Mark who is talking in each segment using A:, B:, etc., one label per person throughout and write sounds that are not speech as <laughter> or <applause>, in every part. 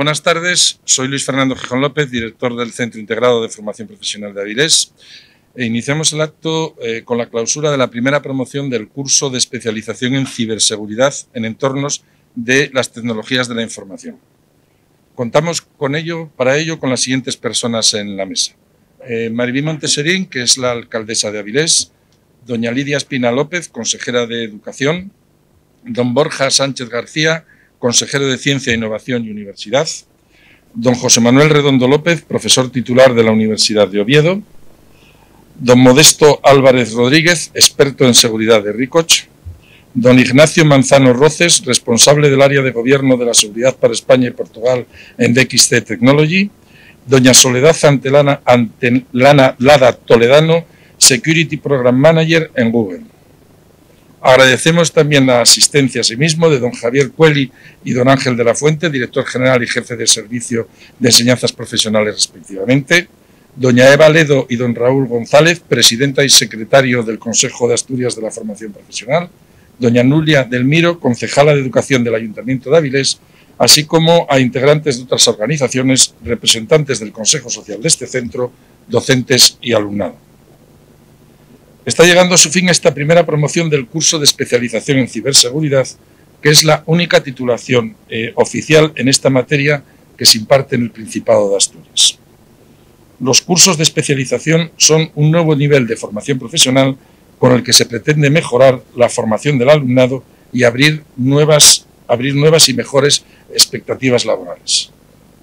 A: buenas tardes. Soy Luis Fernando Gijón López, director del Centro Integrado de Formación Profesional de Avilés. E iniciamos el acto eh, con la clausura de la primera promoción del curso de especialización en ciberseguridad en entornos de las tecnologías de la información. Contamos con ello, para ello con las siguientes personas en la mesa. Eh, Maribí Monteserín, que es la alcaldesa de Avilés, doña Lidia Espina López, consejera de Educación, don Borja Sánchez García, consejero de Ciencia, Innovación y Universidad, don José Manuel Redondo López, profesor titular de la Universidad de Oviedo, don Modesto Álvarez Rodríguez, experto en seguridad de Ricoch, don Ignacio Manzano Roces, responsable del área de gobierno de la seguridad para España y Portugal en DXC Technology, doña Soledad Antelana, Antelana Lada Toledano, Security Program Manager en Google. Agradecemos también la asistencia asimismo de don Javier Cueli y don Ángel de la Fuente, director general y jefe de servicio de enseñanzas profesionales respectivamente, doña Eva Ledo y don Raúl González, presidenta y secretario del Consejo de Asturias de la Formación Profesional, doña Nulia del Miro, concejala de Educación del Ayuntamiento de Avilés, así como a integrantes de otras organizaciones, representantes del Consejo Social de este centro, docentes y alumnado. Está llegando a su fin esta primera promoción del curso de especialización en ciberseguridad, que es la única titulación eh, oficial en esta materia que se imparte en el Principado de Asturias. Los cursos de especialización son un nuevo nivel de formación profesional con el que se pretende mejorar la formación del alumnado y abrir nuevas, abrir nuevas y mejores expectativas laborales.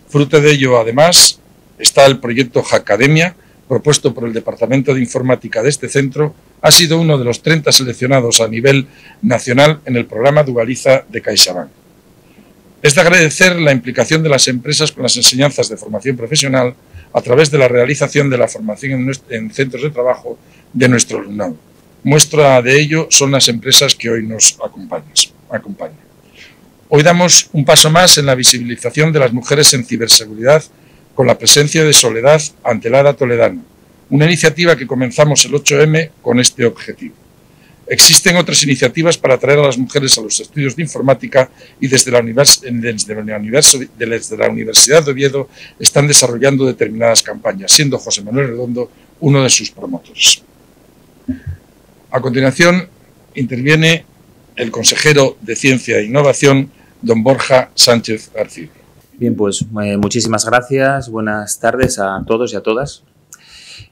A: Fruto de ello, además, está el proyecto Academia propuesto por el Departamento de Informática de este centro, ha sido uno de los 30 seleccionados a nivel nacional en el programa Dualiza de CaixaBank. Es de agradecer la implicación de las empresas con las enseñanzas de formación profesional a través de la realización de la formación en, centros de trabajo de nuestro alumnado. Muestra de ello son las empresas que hoy nos acompañan. Hoy damos un paso más en la visibilización de las mujeres en ciberseguridad con la presencia de Soledad Antelara Toledano, una iniciativa que comenzamos el 8M con este objetivo. Existen otras iniciativas para atraer a las mujeres a los estudios de informática y desde la, desde la Universidad de Oviedo están desarrollando determinadas campañas, siendo José Manuel Redondo uno de sus promotores. A continuación interviene el consejero de Ciencia e Innovación, don Borja Sánchez García.
B: Bien, pues eh, muchísimas gracias. Buenas tardes a todos y a todas.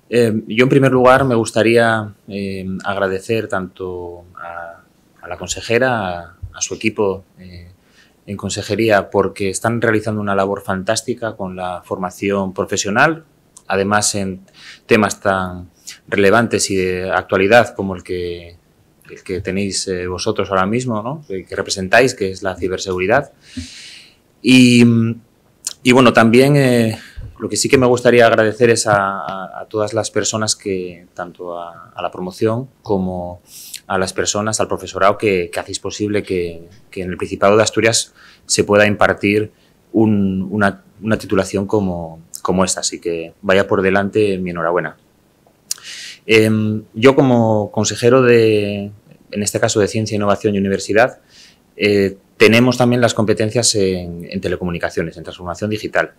B: Eh, yo, en primer lugar, me gustaría eh, agradecer tanto a, la consejera, a, su equipo en consejería, porque están realizando una labor fantástica con la formación profesional, además en temas tan relevantes y de actualidad como el que, el que tenéis vosotros ahora mismo, ¿no? que representáis, que es la ciberseguridad. Y, bueno, también eh, lo que sí que me gustaría agradecer es a, todas las personas que, tanto a, la promoción como a las personas, al profesorado, que, hacéis posible que, en el Principado de Asturias se pueda impartir una, titulación como, esta. Así que vaya por delante mi enhorabuena. Em, yo como consejero de, en este caso de Ciencia, Innovación y Universidad, eh, tenemos también las competencias en, telecomunicaciones, en transformación digital.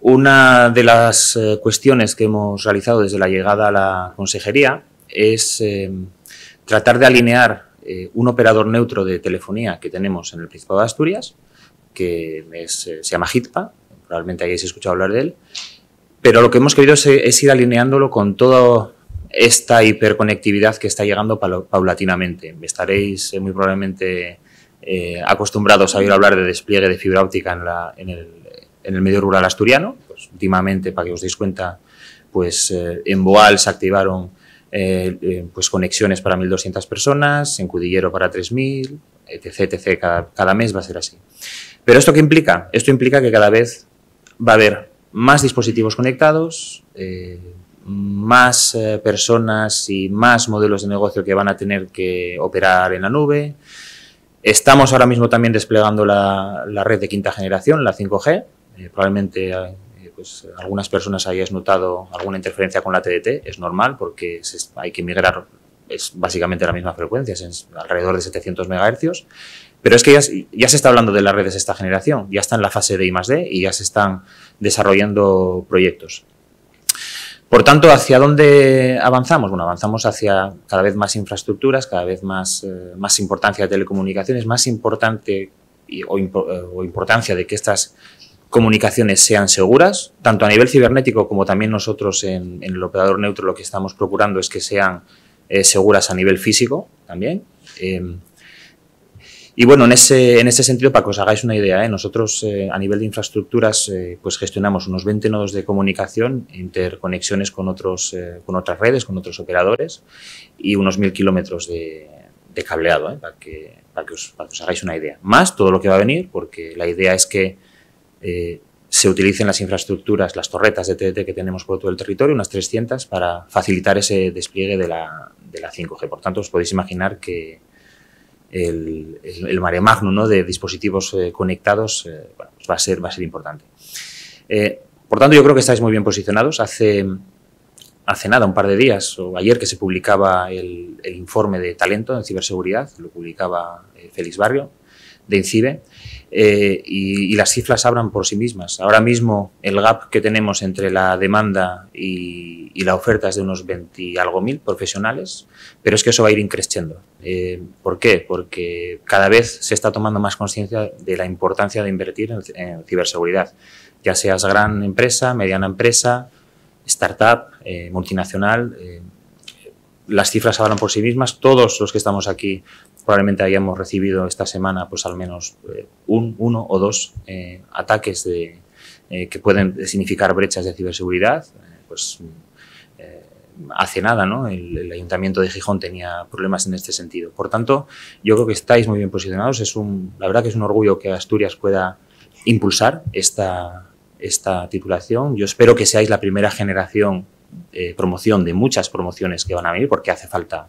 B: Una de las eh, cuestiones que hemos realizado desde la llegada a la consejería es em, tratar de alinear eh, un operador neutro de telefonía que tenemos en el Principado de Asturias, que se llama HITPA, probablemente hayáis escuchado hablar de él, pero lo que hemos querido es, ir alineándolo con toda esta hiperconectividad que está llegando paulatinamente. Estaréis muy probablemente eh, acostumbrados a oír hablar de despliegue de fibra óptica en, el, medio rural asturiano. Pues, últimamente, para que os deis cuenta, pues eh, en Boal se activaron eh, pues conexiones para 1.200 personas, en Cudillero para 3.000, etc. etc. Cada, mes va a ser así. Pero ¿esto qué implica? Esto implica que cada vez va a haber más dispositivos conectados, más personas y más modelos de negocio que van a tener que operar en la nube, Estamos ahora mismo también desplegando la, red de quinta generación, la 5G. Eh, probablemente eh, pues, algunas personas hayáis notado alguna interferencia con la TDT. Es normal porque hay que migrar, es básicamente la misma frecuencia, es alrededor de 700 MHz. Pero es que ya, se está hablando de las redes de esta generación, ya está en la fase de D y ya se están desarrollando proyectos. Por tanto, ¿hacia dónde avanzamos? Bueno, avanzamos hacia cada vez más infraestructuras, cada vez más, eh, más importancia de telecomunicaciones, más importante eh, o, importancia de que estas comunicaciones sean seguras, tanto a nivel cibernético como también nosotros en, el operador neutro lo que estamos procurando es que sean eh, seguras a nivel físico también. Y bueno, en ese, en ese sentido, para que os hagáis una idea, ¿eh? nosotros eh, a nivel de infraestructuras eh, pues gestionamos unos 20 nodos de comunicación, interconexiones con, otros, eh, con otras redes, con otros operadores y unos mil kilómetros de, cableado, para que, para, que os, hagáis una idea. Más todo lo que va a venir, porque la idea es que se utilicen las infraestructuras, las torretas de TDT que tenemos por todo el territorio, unas 300, para facilitar ese despliegue de la, de la 5G. Por tanto, os podéis imaginar que el, mare magno de dispositivos eh, conectados eh, pues va, a ser, va a ser importante. Eh, por tanto, yo creo que estáis muy bien posicionados. Hace, hace nada, un par de días, o ayer que se publicaba el, el informe de talento en ciberseguridad, lo publicaba Félix Barrio, de INCIBE eh, y, las cifras abran por sí mismas. Ahora mismo el gap que tenemos entre la demanda y, la oferta es de unos 20 y algo mil profesionales, pero es que eso va a ir increciendo. Eh, ¿Por qué? Porque cada vez se está tomando más conciencia de la importancia de invertir en, ciberseguridad, ya seas gran empresa, mediana empresa, startup, eh, multinacional las cifras hablan por sí mismas. Todos los que estamos aquí probablemente hayamos recibido esta semana pues al menos eh, un, uno o dos eh, ataques eh, que pueden significar brechas de ciberseguridad. pues hace nada, ¿no? El, ayuntamiento de Gijón tenía problemas en este sentido. Por tanto, yo creo que estáis muy bien posicionados. Es un, la verdad que es un orgullo que Asturias pueda impulsar esta, esta titulación. Yo espero que seáis la primera generación eh, promoción de muchas promociones que van a venir porque hace falta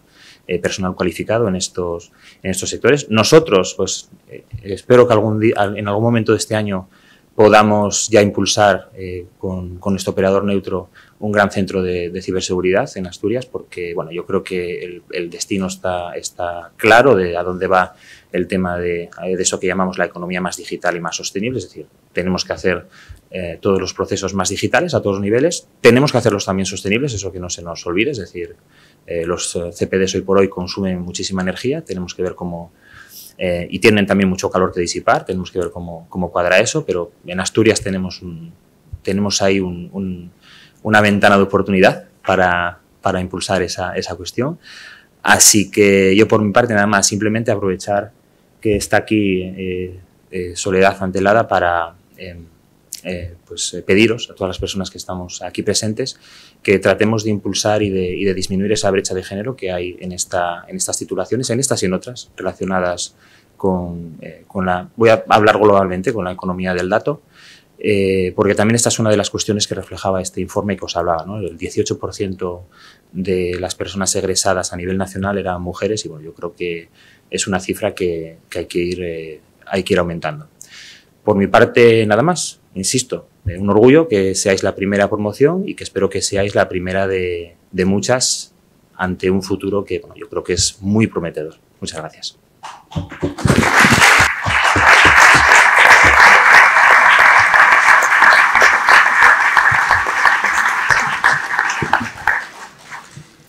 B: eh, personal cualificado en estos, en estos sectores. Nosotros, pues eh, espero que algún día, en algún momento de este año podamos ya impulsar con, con, este operador neutro un gran centro de, ciberseguridad en Asturias porque, bueno, yo creo que el, destino está, está claro de a dónde va el tema de, de, eso que llamamos la economía más digital y más sostenible. Es decir, tenemos que hacer eh, todos los procesos más digitales a todos los niveles. Tenemos que hacerlos también sostenibles, eso que no se nos olvide, es decir, eh, los eh, CPDs hoy por hoy consumen muchísima energía, tenemos que ver cómo... y tienen también mucho calor que disipar, tenemos que ver cómo, cuadra eso, pero en Asturias tenemos, tenemos ahí una ventana de oportunidad para, impulsar esa, cuestión. Así que yo por mi parte nada más simplemente aprovechar que está aquí Soledad Antelada para em, eh, pues, eh, pediros a todas las personas que estamos aquí presentes que tratemos de impulsar y de, disminuir esa brecha de género que hay en, esta, en estas titulaciones, en estas y en otras relacionadas con, eh, la, voy a hablar globalmente, con la economía del dato, porque también esta es una de las cuestiones que reflejaba este informe que os hablaba, el 18% de las personas egresadas a nivel nacional eran mujeres y bueno, yo creo que es una cifra que, que hay, que ir, hay que ir aumentando. Por mi parte, nada más insisto, un orgullo que seáis la primera promoción y que espero que seáis la primera de, muchas ante un futuro que yo creo que es muy prometedor. Muchas gracias.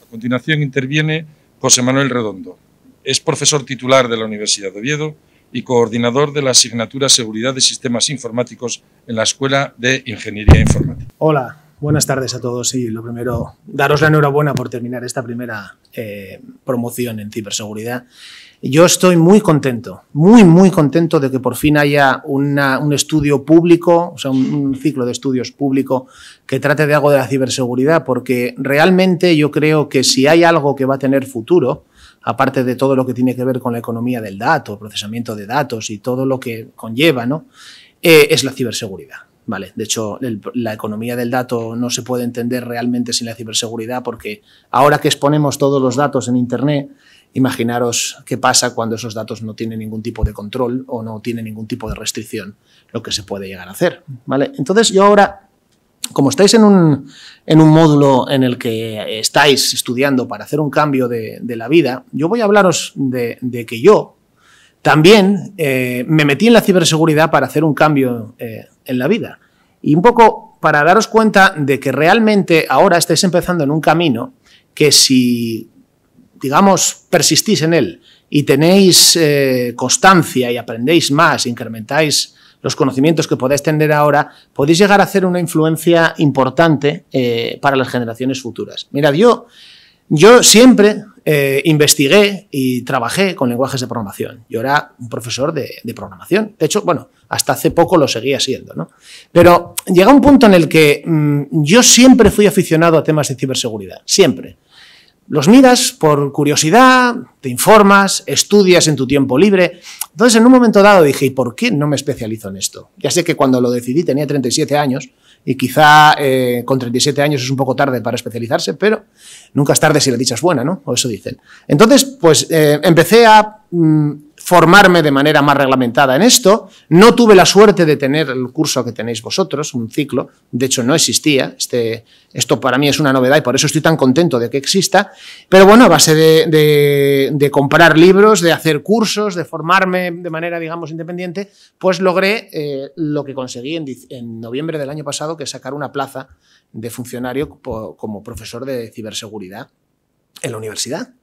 A: A continuación interviene José Manuel Redondo. Es profesor titular de la Universidad de Oviedo, y coordinador de la asignatura Seguridad de Sistemas Informáticos en la Escuela de Ingeniería Informática.
C: Hola, buenas tardes a todos y lo primero, daros la enhorabuena por terminar esta primera eh, promoción en ciberseguridad. Yo estoy muy contento, muy, muy contento de que por fin haya un estudio público, o sea, un, un, ciclo de estudios público que trate de algo de la ciberseguridad, porque realmente yo creo que si hay algo que va a tener futuro, aparte de todo lo que tiene que ver con la economía del dato, procesamiento de datos y todo lo que conlleva, ¿no? Eh, es la ciberseguridad. Vale, de hecho, la economía del dato no se puede entender realmente sin la ciberseguridad, porque ahora que exponemos todos los datos en Internet, imaginaros qué pasa cuando esos datos no tienen ningún tipo de control o no tienen ningún tipo de restricción, lo que se puede llegar a hacer. ¿vale? Entonces, yo ahora como estáis en un, módulo en el que estáis estudiando para hacer un cambio de, la vida, yo voy a hablaros de, que yo también eh, me metí en la ciberseguridad para hacer un cambio eh, en la vida. Y un poco para daros cuenta de que realmente ahora estáis empezando en un camino que si, digamos, persistís en él y tenéis eh, constancia y aprendéis más, incrementáis los conocimientos que podáis tener ahora, podéis llegar a hacer una influencia importante eh, para las generaciones futuras. Mira, yo, yo siempre eh, investigué y trabajé con lenguajes de programación. Yo era un profesor de, programación. De hecho, bueno, hasta hace poco lo seguía siendo, Pero llega un punto en el que mm, yo siempre fui aficionado a temas de ciberseguridad. Siempre. Los miras por curiosidad, te informas, estudias en tu tiempo libre. Entonces, en un momento dado dije, ¿y por qué no me especializo en esto? Ya sé que cuando lo decidí tenía 37 años y quizá eh, con 37 años es un poco tarde para especializarse, pero nunca es tarde si la dicha es buena, ¿no? O eso dicen. Entonces, pues eh, empecé a... Mm, formarme de manera más reglamentada en esto. No tuve la suerte de tener el curso que tenéis vosotros, un ciclo. De hecho, no existía. Este, esto para mí es una novedad y por eso estoy tan contento de que exista. Pero bueno, a base de, comprar libros, de hacer cursos, de formarme de manera, digamos, independiente, pues logré eh, lo que conseguí en, en, noviembre del año pasado, que es sacar una plaza de funcionario como profesor de ciberseguridad en la universidad.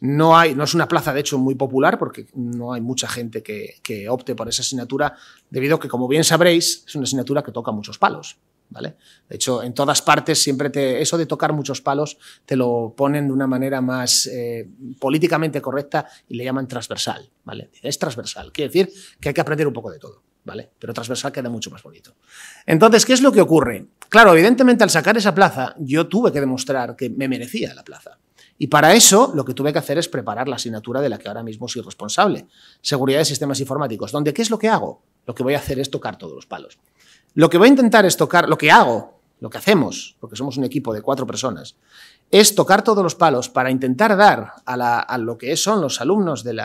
C: No, hay, no es una plaza, de hecho, muy popular porque no hay mucha gente que, opte por esa asignatura, debido a que, como bien sabréis, es una asignatura que toca muchos palos. ¿vale? De hecho, en todas partes siempre te, eso de tocar muchos palos te lo ponen de una manera más eh, políticamente correcta y le llaman transversal. ¿vale? Es transversal, quiere decir que hay que aprender un poco de todo. ¿Vale? Pero transversal queda mucho más bonito. Entonces, ¿qué es lo que ocurre? Claro, evidentemente al sacar esa plaza, yo tuve que demostrar que me merecía la plaza. Y para eso lo que tuve que hacer es preparar la asignatura de la que ahora mismo soy responsable, Seguridad de Sistemas Informáticos, ¿Dónde ¿qué es lo que hago? Lo que voy a hacer es tocar todos los palos. Lo que voy a intentar es tocar, lo que hago, lo que hacemos, porque somos un equipo de cuatro personas, es tocar todos los palos para intentar dar a, lo que son los alumnos del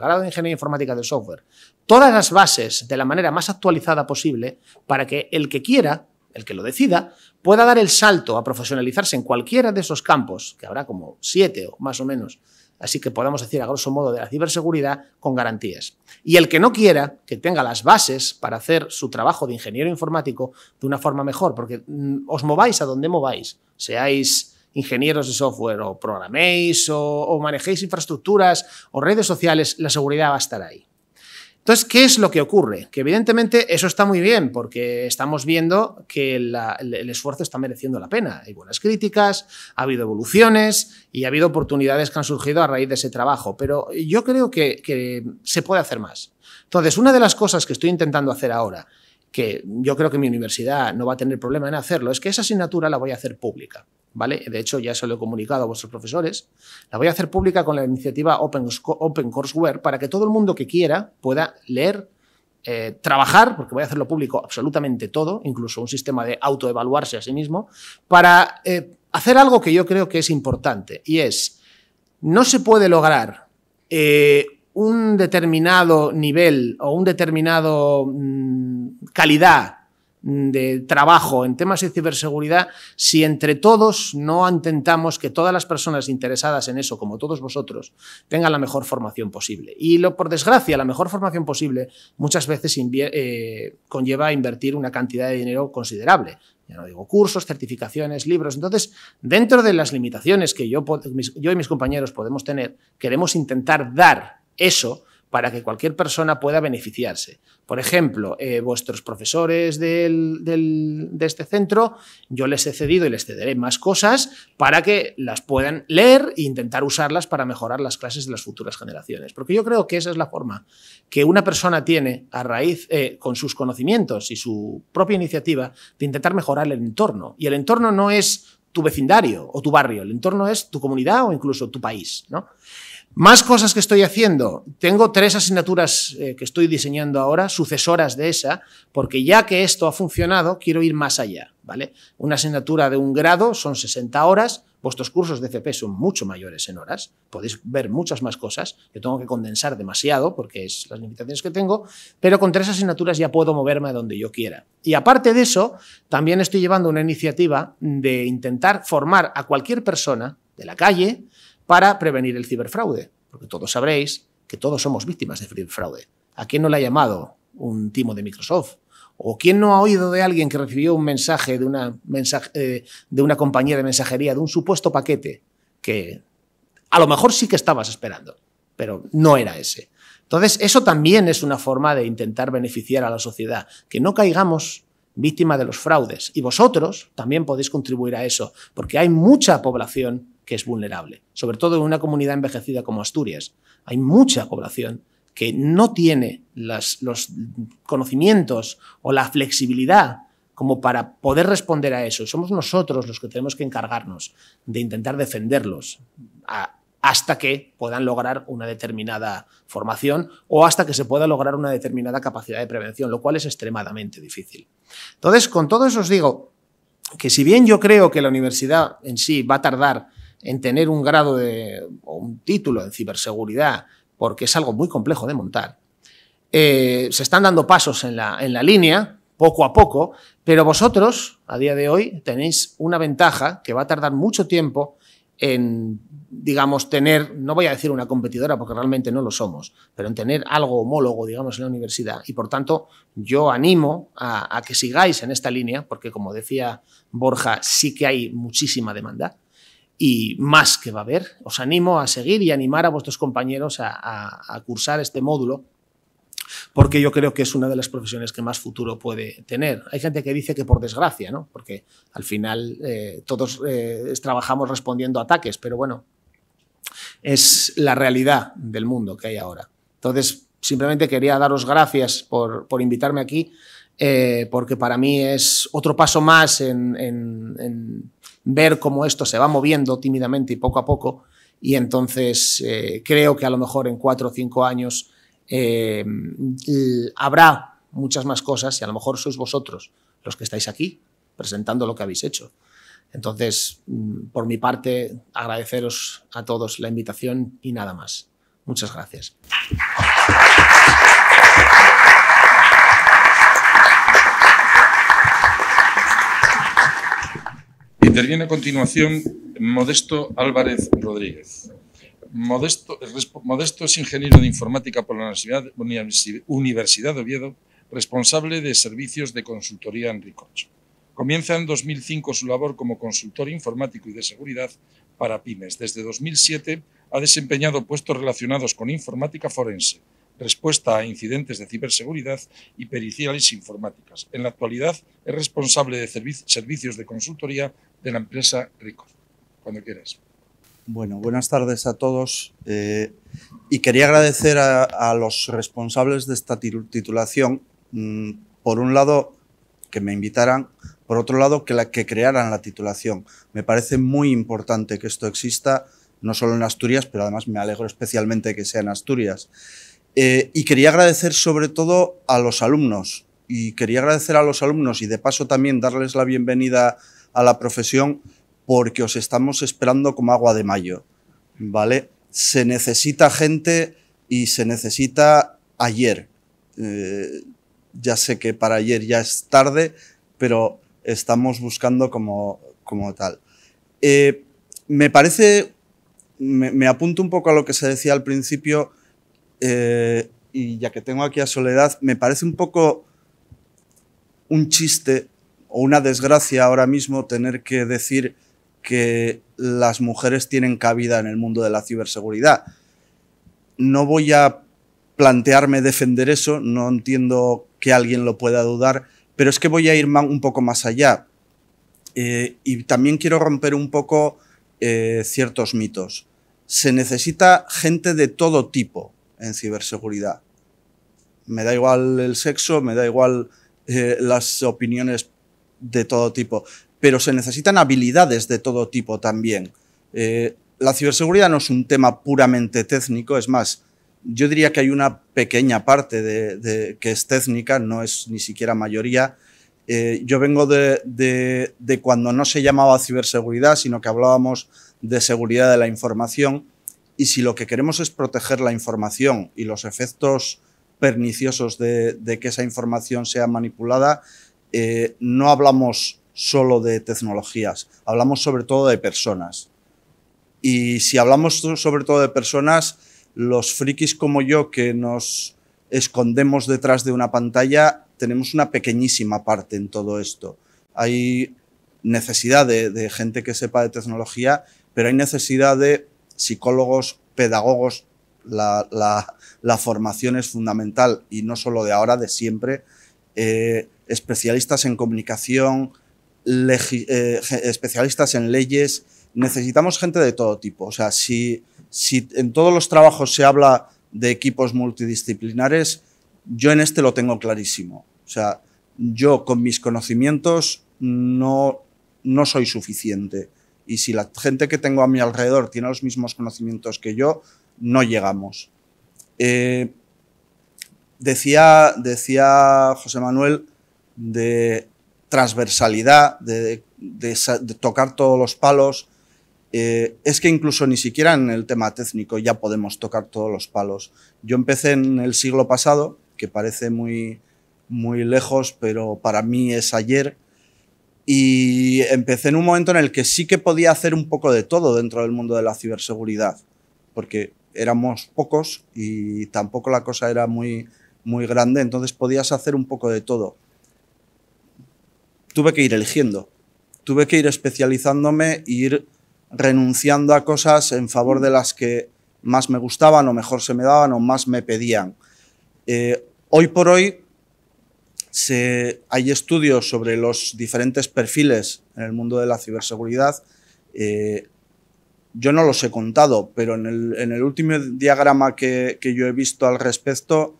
C: grado de Ingeniería Informática de Software todas las bases de la manera más actualizada posible para que el que quiera el que lo decida, pueda dar el salto a profesionalizarse en cualquiera de esos campos, que habrá como siete o más o menos, así que podamos decir a grosso modo de la ciberseguridad con garantías. Y el que no quiera, que tenga las bases para hacer su trabajo de ingeniero informático de una forma mejor, porque mm, os mováis a donde mováis, seáis ingenieros de software o programéis o, o manejéis infraestructuras o redes sociales, la seguridad va a estar ahí. Entonces, ¿qué es lo que ocurre? Que evidentemente eso está muy bien porque estamos viendo que el, esfuerzo está mereciendo la pena. Hay buenas críticas, ha habido evoluciones y ha habido oportunidades que han surgido a raíz de ese trabajo, pero yo creo que, que se puede hacer más. Entonces, una de las cosas que estoy intentando hacer ahora que yo creo que mi universidad no va a tener problema en hacerlo, es que esa asignatura la voy a hacer pública. ¿Vale? De hecho, ya se lo he comunicado a vuestros profesores. La voy a hacer pública con la iniciativa Open, Open Courseware para que todo el mundo que quiera pueda leer, eh, trabajar, porque voy a hacerlo público absolutamente todo, incluso un sistema de autoevaluarse a sí mismo, para eh, hacer algo que yo creo que es importante y es, no se puede lograr eh, un determinado nivel o un determinado mm, calidad mm, de trabajo en temas de ciberseguridad si entre todos no intentamos que todas las personas interesadas en eso, como todos vosotros, tengan la mejor formación posible. Y lo, por desgracia, la mejor formación posible muchas veces eh, conlleva invertir una cantidad de dinero considerable. Ya no digo cursos, certificaciones, libros. Entonces, dentro de las limitaciones que yo, yo y mis compañeros podemos tener, queremos intentar dar eso para que cualquier persona pueda beneficiarse. Por ejemplo, eh, vuestros profesores del, del, de este centro, yo les he cedido y les cederé más cosas para que las puedan leer e intentar usarlas para mejorar las clases de las futuras generaciones. Porque yo creo que esa es la forma que una persona tiene a raíz, eh, con sus conocimientos y su propia iniciativa, de intentar mejorar el entorno. Y el entorno no es tu vecindario o tu barrio, el entorno es tu comunidad o incluso tu país. ¿no? Más cosas que estoy haciendo. Tengo tres asignaturas eh, que estoy diseñando ahora, sucesoras de esa, porque ya que esto ha funcionado, quiero ir más allá. ¿vale? Una asignatura de un grado son 60 horas, vuestros cursos de CP son mucho mayores en horas, podéis ver muchas más cosas, yo tengo que condensar demasiado porque es las limitaciones que tengo, pero con tres asignaturas ya puedo moverme a donde yo quiera. Y aparte de eso, también estoy llevando una iniciativa de intentar formar a cualquier persona de la calle, para prevenir el ciberfraude, porque todos sabréis que todos somos víctimas de ciberfraude. ¿A quién no le ha llamado un timo de Microsoft? ¿O quién no ha oído de alguien que recibió un mensaje de una, eh, de una compañía de mensajería de un supuesto paquete que a lo mejor sí que estabas esperando, pero no era ese? Entonces, eso también es una forma de intentar beneficiar a la sociedad, que no caigamos víctima de los fraudes. Y vosotros también podéis contribuir a eso, porque hay mucha población que es vulnerable, sobre todo en una comunidad envejecida como Asturias. Hay mucha población que no tiene los conocimientos o la flexibilidad como para poder responder a eso. Somos nosotros los que tenemos que encargarnos de intentar defenderlos hasta que puedan lograr una determinada formación o hasta que se pueda lograr una determinada capacidad de prevención, lo cual es extremadamente difícil. Entonces, con todo eso os digo que si bien yo creo que la universidad en sí va a tardar en tener un grado de, o un título en ciberseguridad, porque es algo muy complejo de montar. Eh, se están dando pasos en la, línea, poco a poco, pero vosotros, a día de hoy, tenéis una ventaja que va a tardar mucho tiempo en, digamos, tener, no voy a decir una competidora porque realmente no lo somos, pero en tener algo homólogo, digamos, en la universidad. Y por tanto, yo animo a que sigáis en esta línea, porque como decía Borja, sí que hay muchísima demanda y más que va a haber. Os animo a seguir y animar a vuestros compañeros a, cursar este módulo porque yo creo que es una de las profesiones que más futuro puede tener. Hay gente que dice que por desgracia, ¿no? porque al final eh, todos eh, trabajamos respondiendo ataques, pero bueno, es la realidad del mundo que hay ahora. Entonces, simplemente quería daros gracias por, invitarme aquí, eh, porque para mí es otro paso más en ver cómo esto se va moviendo tímidamente y poco a poco. Y entonces eh, creo que a lo mejor en cuatro o cinco años eh, habrá muchas más cosas y a lo mejor sois vosotros los que estáis aquí presentando lo que habéis hecho. Entonces, mm, por mi parte, agradeceros a todos la invitación y nada más. Muchas gracias.
A: viene a continuación Modesto Álvarez Rodríguez. Modesto, es ingeniero de informática por la Universidad de Oviedo, responsable de servicios de consultoría en Ricocho. Comienza en 2005 su labor como consultor informático y de seguridad para pymes. Desde 2007 ha desempeñado puestos relacionados con informática forense, respuesta a incidentes de ciberseguridad y periciales informáticas. En la actualidad es responsable de servicios de consultoría de la empresa Rico. Cuando quieras.
D: Bueno, buenas tardes a todos. Eh, y quería agradecer a, los responsables de esta titulación, mm, por un lado, que me invitaran, por otro lado, que, la, que crearan la titulación. Me parece muy importante que esto exista, no solo en Asturias, pero además me alegro especialmente que sea en Asturias. Eh, y quería agradecer sobre todo a los alumnos. Y quería agradecer a los alumnos y de paso también darles la bienvenida a la profesión porque os estamos esperando como agua de mayo, ¿vale? Se necesita gente y se necesita ayer. Eh, ya sé que para ayer ya es tarde, pero estamos buscando como, como tal. Eh, me parece, me, apunto un poco a lo que se decía al principio, eh, y ya que tengo aquí a Soledad, me parece un poco un chiste o una desgracia ahora mismo tener que decir que las mujeres tienen cabida en el mundo de la ciberseguridad. No voy a plantearme defender eso, no entiendo que alguien lo pueda dudar, pero es que voy a ir un poco más allá. Eh, y también quiero romper un poco eh, ciertos mitos. Se necesita gente de todo tipo en ciberseguridad. Me da igual el sexo, me da igual eh, las opiniones de todo tipo, pero se necesitan habilidades de todo tipo también. Eh, la ciberseguridad no es un tema puramente técnico, es más, yo diría que hay una pequeña parte de, que es técnica, no es ni siquiera mayoría. Eh, yo vengo de, cuando no se llamaba ciberseguridad, sino que hablábamos de seguridad de la información. Y si lo que queremos es proteger la información y los efectos perniciosos de que esa información sea manipulada, eh, no hablamos solo de tecnologías, hablamos sobre todo de personas. Y si hablamos sobre todo de personas, los frikis como yo que nos escondemos detrás de una pantalla, tenemos una pequeñísima parte en todo esto. Hay necesidad de, gente que sepa de tecnología, pero hay necesidad de psicólogos, pedagogos, la, formación es fundamental y no solo de ahora, de siempre. Eh, especialistas en comunicación, eh, especialistas en leyes, necesitamos gente de todo tipo. O sea, si, en todos los trabajos se habla de equipos multidisciplinares, yo en este lo tengo clarísimo. O sea, yo con mis conocimientos no, soy suficiente. Y si la gente que tengo a mi alrededor tiene los mismos conocimientos que yo, no llegamos. Eh, decía José Manuel de transversalidad, de, tocar todos los palos. Eh, es que incluso ni siquiera en el tema técnico ya podemos tocar todos los palos. Yo empecé en el siglo pasado, que parece muy, muy lejos, pero para mí es ayer. Y empecé en un momento en el que sí que podía hacer un poco de todo dentro del mundo de la ciberseguridad, porque éramos pocos y tampoco la cosa era muy, muy grande, entonces podías hacer un poco de todo tuve que ir eligiendo, tuve que ir especializándome ir renunciando a cosas en favor de las que más me gustaban o mejor se me daban o más me pedían. Eh, hoy por hoy hay estudios sobre los diferentes perfiles en el mundo de la ciberseguridad. Eh, yo no los he contado, pero en el, último diagrama que, yo he visto al respecto,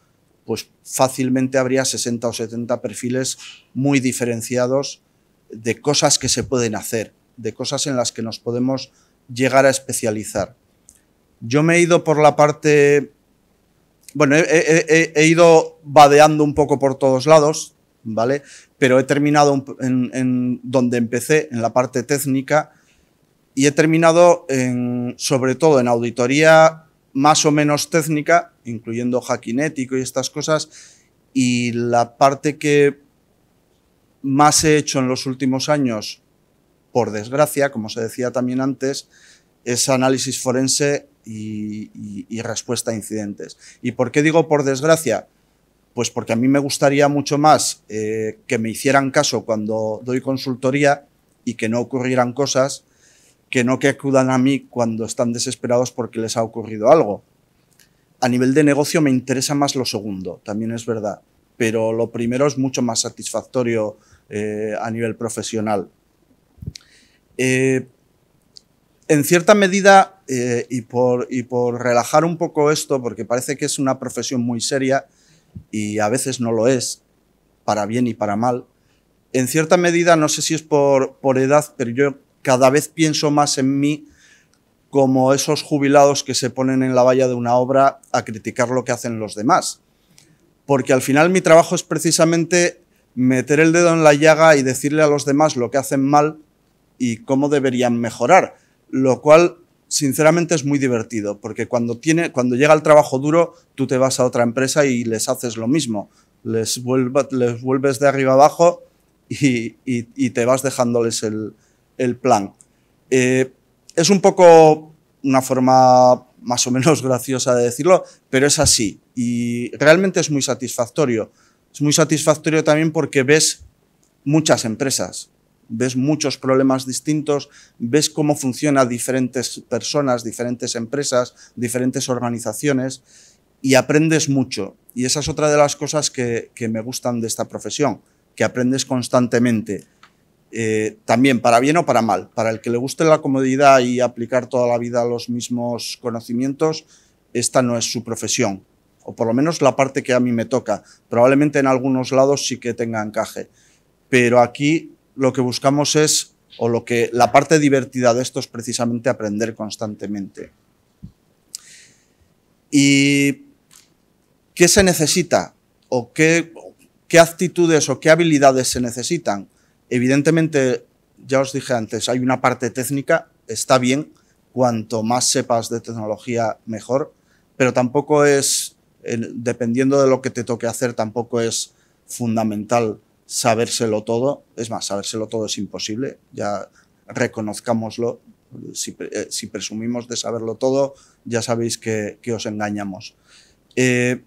D: pues fácilmente habría 60 o 70 perfiles muy diferenciados de cosas que se pueden hacer, de cosas en las que nos podemos llegar a especializar. Yo me he ido por la parte, bueno, he, ido badeando un poco por todos lados, ¿vale? Pero he terminado en, donde empecé, en la parte técnica, y he terminado en, sobre todo en auditoría más o menos técnica, incluyendo hackinético y estas cosas, y la parte que más he hecho en los últimos años, por desgracia, como se decía también antes, es análisis forense y, respuesta a incidentes. ¿Y por qué digo por desgracia? Pues porque a mí me gustaría mucho más eh, que me hicieran caso cuando doy consultoría y que no ocurrieran cosas que no que acudan a mí cuando están desesperados porque les ha ocurrido algo. A nivel de negocio me interesa más lo segundo, también es verdad, pero lo primero es mucho más satisfactorio eh, a nivel profesional. Eh, en cierta medida, eh, y, por, por relajar un poco esto, porque parece que es una profesión muy seria y a veces no lo es, para bien y para mal, en cierta medida, no sé si es por, por edad, pero yo cada vez pienso más en mí como esos jubilados que se ponen en la valla de una obra a criticar lo que hacen los demás. Porque al final mi trabajo es precisamente meter el dedo en la llaga y decirle a los demás lo que hacen mal y cómo deberían mejorar. Lo cual, sinceramente, es muy divertido, porque cuando, tiene, cuando llega el trabajo duro, tú te vas a otra empresa y les haces lo mismo. Les, les vuelves de arriba abajo y te vas dejándoles el, el plan. Eh, es un poco una forma más o menos <laughs> graciosa de decirlo, pero es así y realmente es muy satisfactorio. Es muy satisfactorio también porque ves muchas empresas, ves muchos problemas distintos, ves cómo funcionan diferentes personas, diferentes empresas, diferentes organizaciones y aprendes mucho. Y esa es otra de las cosas que, que me gustan de esta profesión, que aprendes constantemente. Eh, también para bien o para mal. Para el que le guste la comodidad y aplicar toda la vida los mismos conocimientos, esta no es su profesión, o por lo menos la parte que a mí me toca. Probablemente en algunos lados sí que tenga encaje, pero aquí lo que buscamos es, o lo que la parte divertida de esto es precisamente aprender constantemente. ¿Y qué se necesita? ¿O qué actitudes o qué habilidades se necesitan? Evidentemente, ya os dije antes, hay una parte técnica, está bien, cuanto más sepas de tecnología, mejor, pero tampoco es, dependiendo de lo que te toque hacer, tampoco es fundamental sabérselo todo. Es más, sabérselo todo es imposible, ya reconozcámoslo. Si, eh, si presumimos de saberlo todo, ya sabéis que, os engañamos. Eh,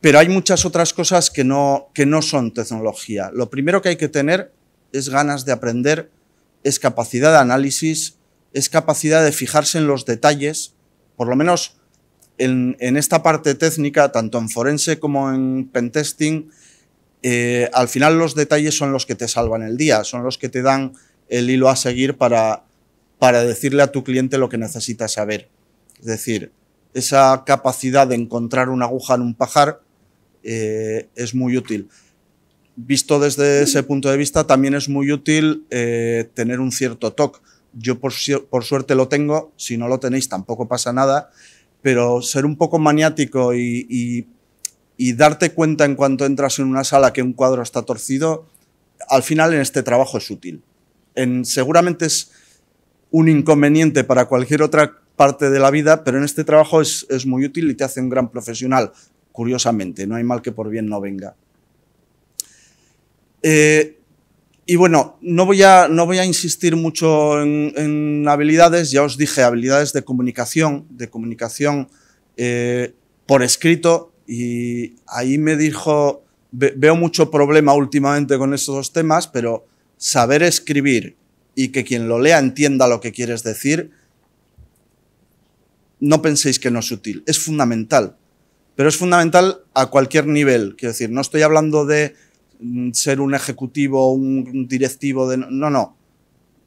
D: pero hay muchas otras cosas que no, que no son tecnología. Lo primero que hay que tener es ganas de aprender, es capacidad de análisis, es capacidad de fijarse en los detalles, por lo menos en, esta parte técnica, tanto en forense como en pentesting, eh, al final los detalles son los que te salvan el día, son los que te dan el hilo a seguir para, para decirle a tu cliente lo que necesita saber. Es decir, esa capacidad de encontrar una aguja en un pajar eh, es muy útil visto desde ese punto de vista, también es muy útil eh, tener un cierto TOC. Yo por, suerte lo tengo, si no lo tenéis tampoco pasa nada, pero ser un poco maniático y, darte cuenta en cuanto entras en una sala que un cuadro está torcido, al final en este trabajo es útil. En, seguramente es un inconveniente para cualquier otra parte de la vida, pero en este trabajo es muy útil y te hace un gran profesional. Curiosamente, no hay mal que por bien no venga. Eh, y bueno, no voy, a, no voy a insistir mucho en, habilidades, ya os dije, habilidades de comunicación, de comunicación eh, por escrito, y ahí me dijo, veo mucho problema últimamente con esos dos temas, pero saber escribir y que quien lo lea entienda lo que quieres decir, no penséis que no es útil, es fundamental, pero es fundamental a cualquier nivel, quiero decir, no estoy hablando de ser un ejecutivo un directivo de... No, no.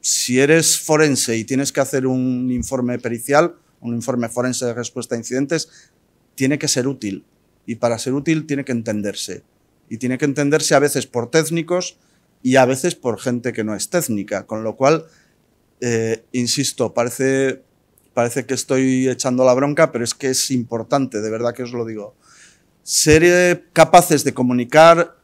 D: Si eres forense y tienes que hacer un informe pericial, un informe forense de respuesta a incidentes, tiene que ser útil. Y para ser útil tiene que entenderse. Y tiene que entenderse a veces por técnicos y a veces por gente que no es técnica. Con lo cual, eh, insisto, parece, parece que estoy echando la bronca, pero es que es importante, de verdad que os lo digo. Ser eh, capaces de comunicar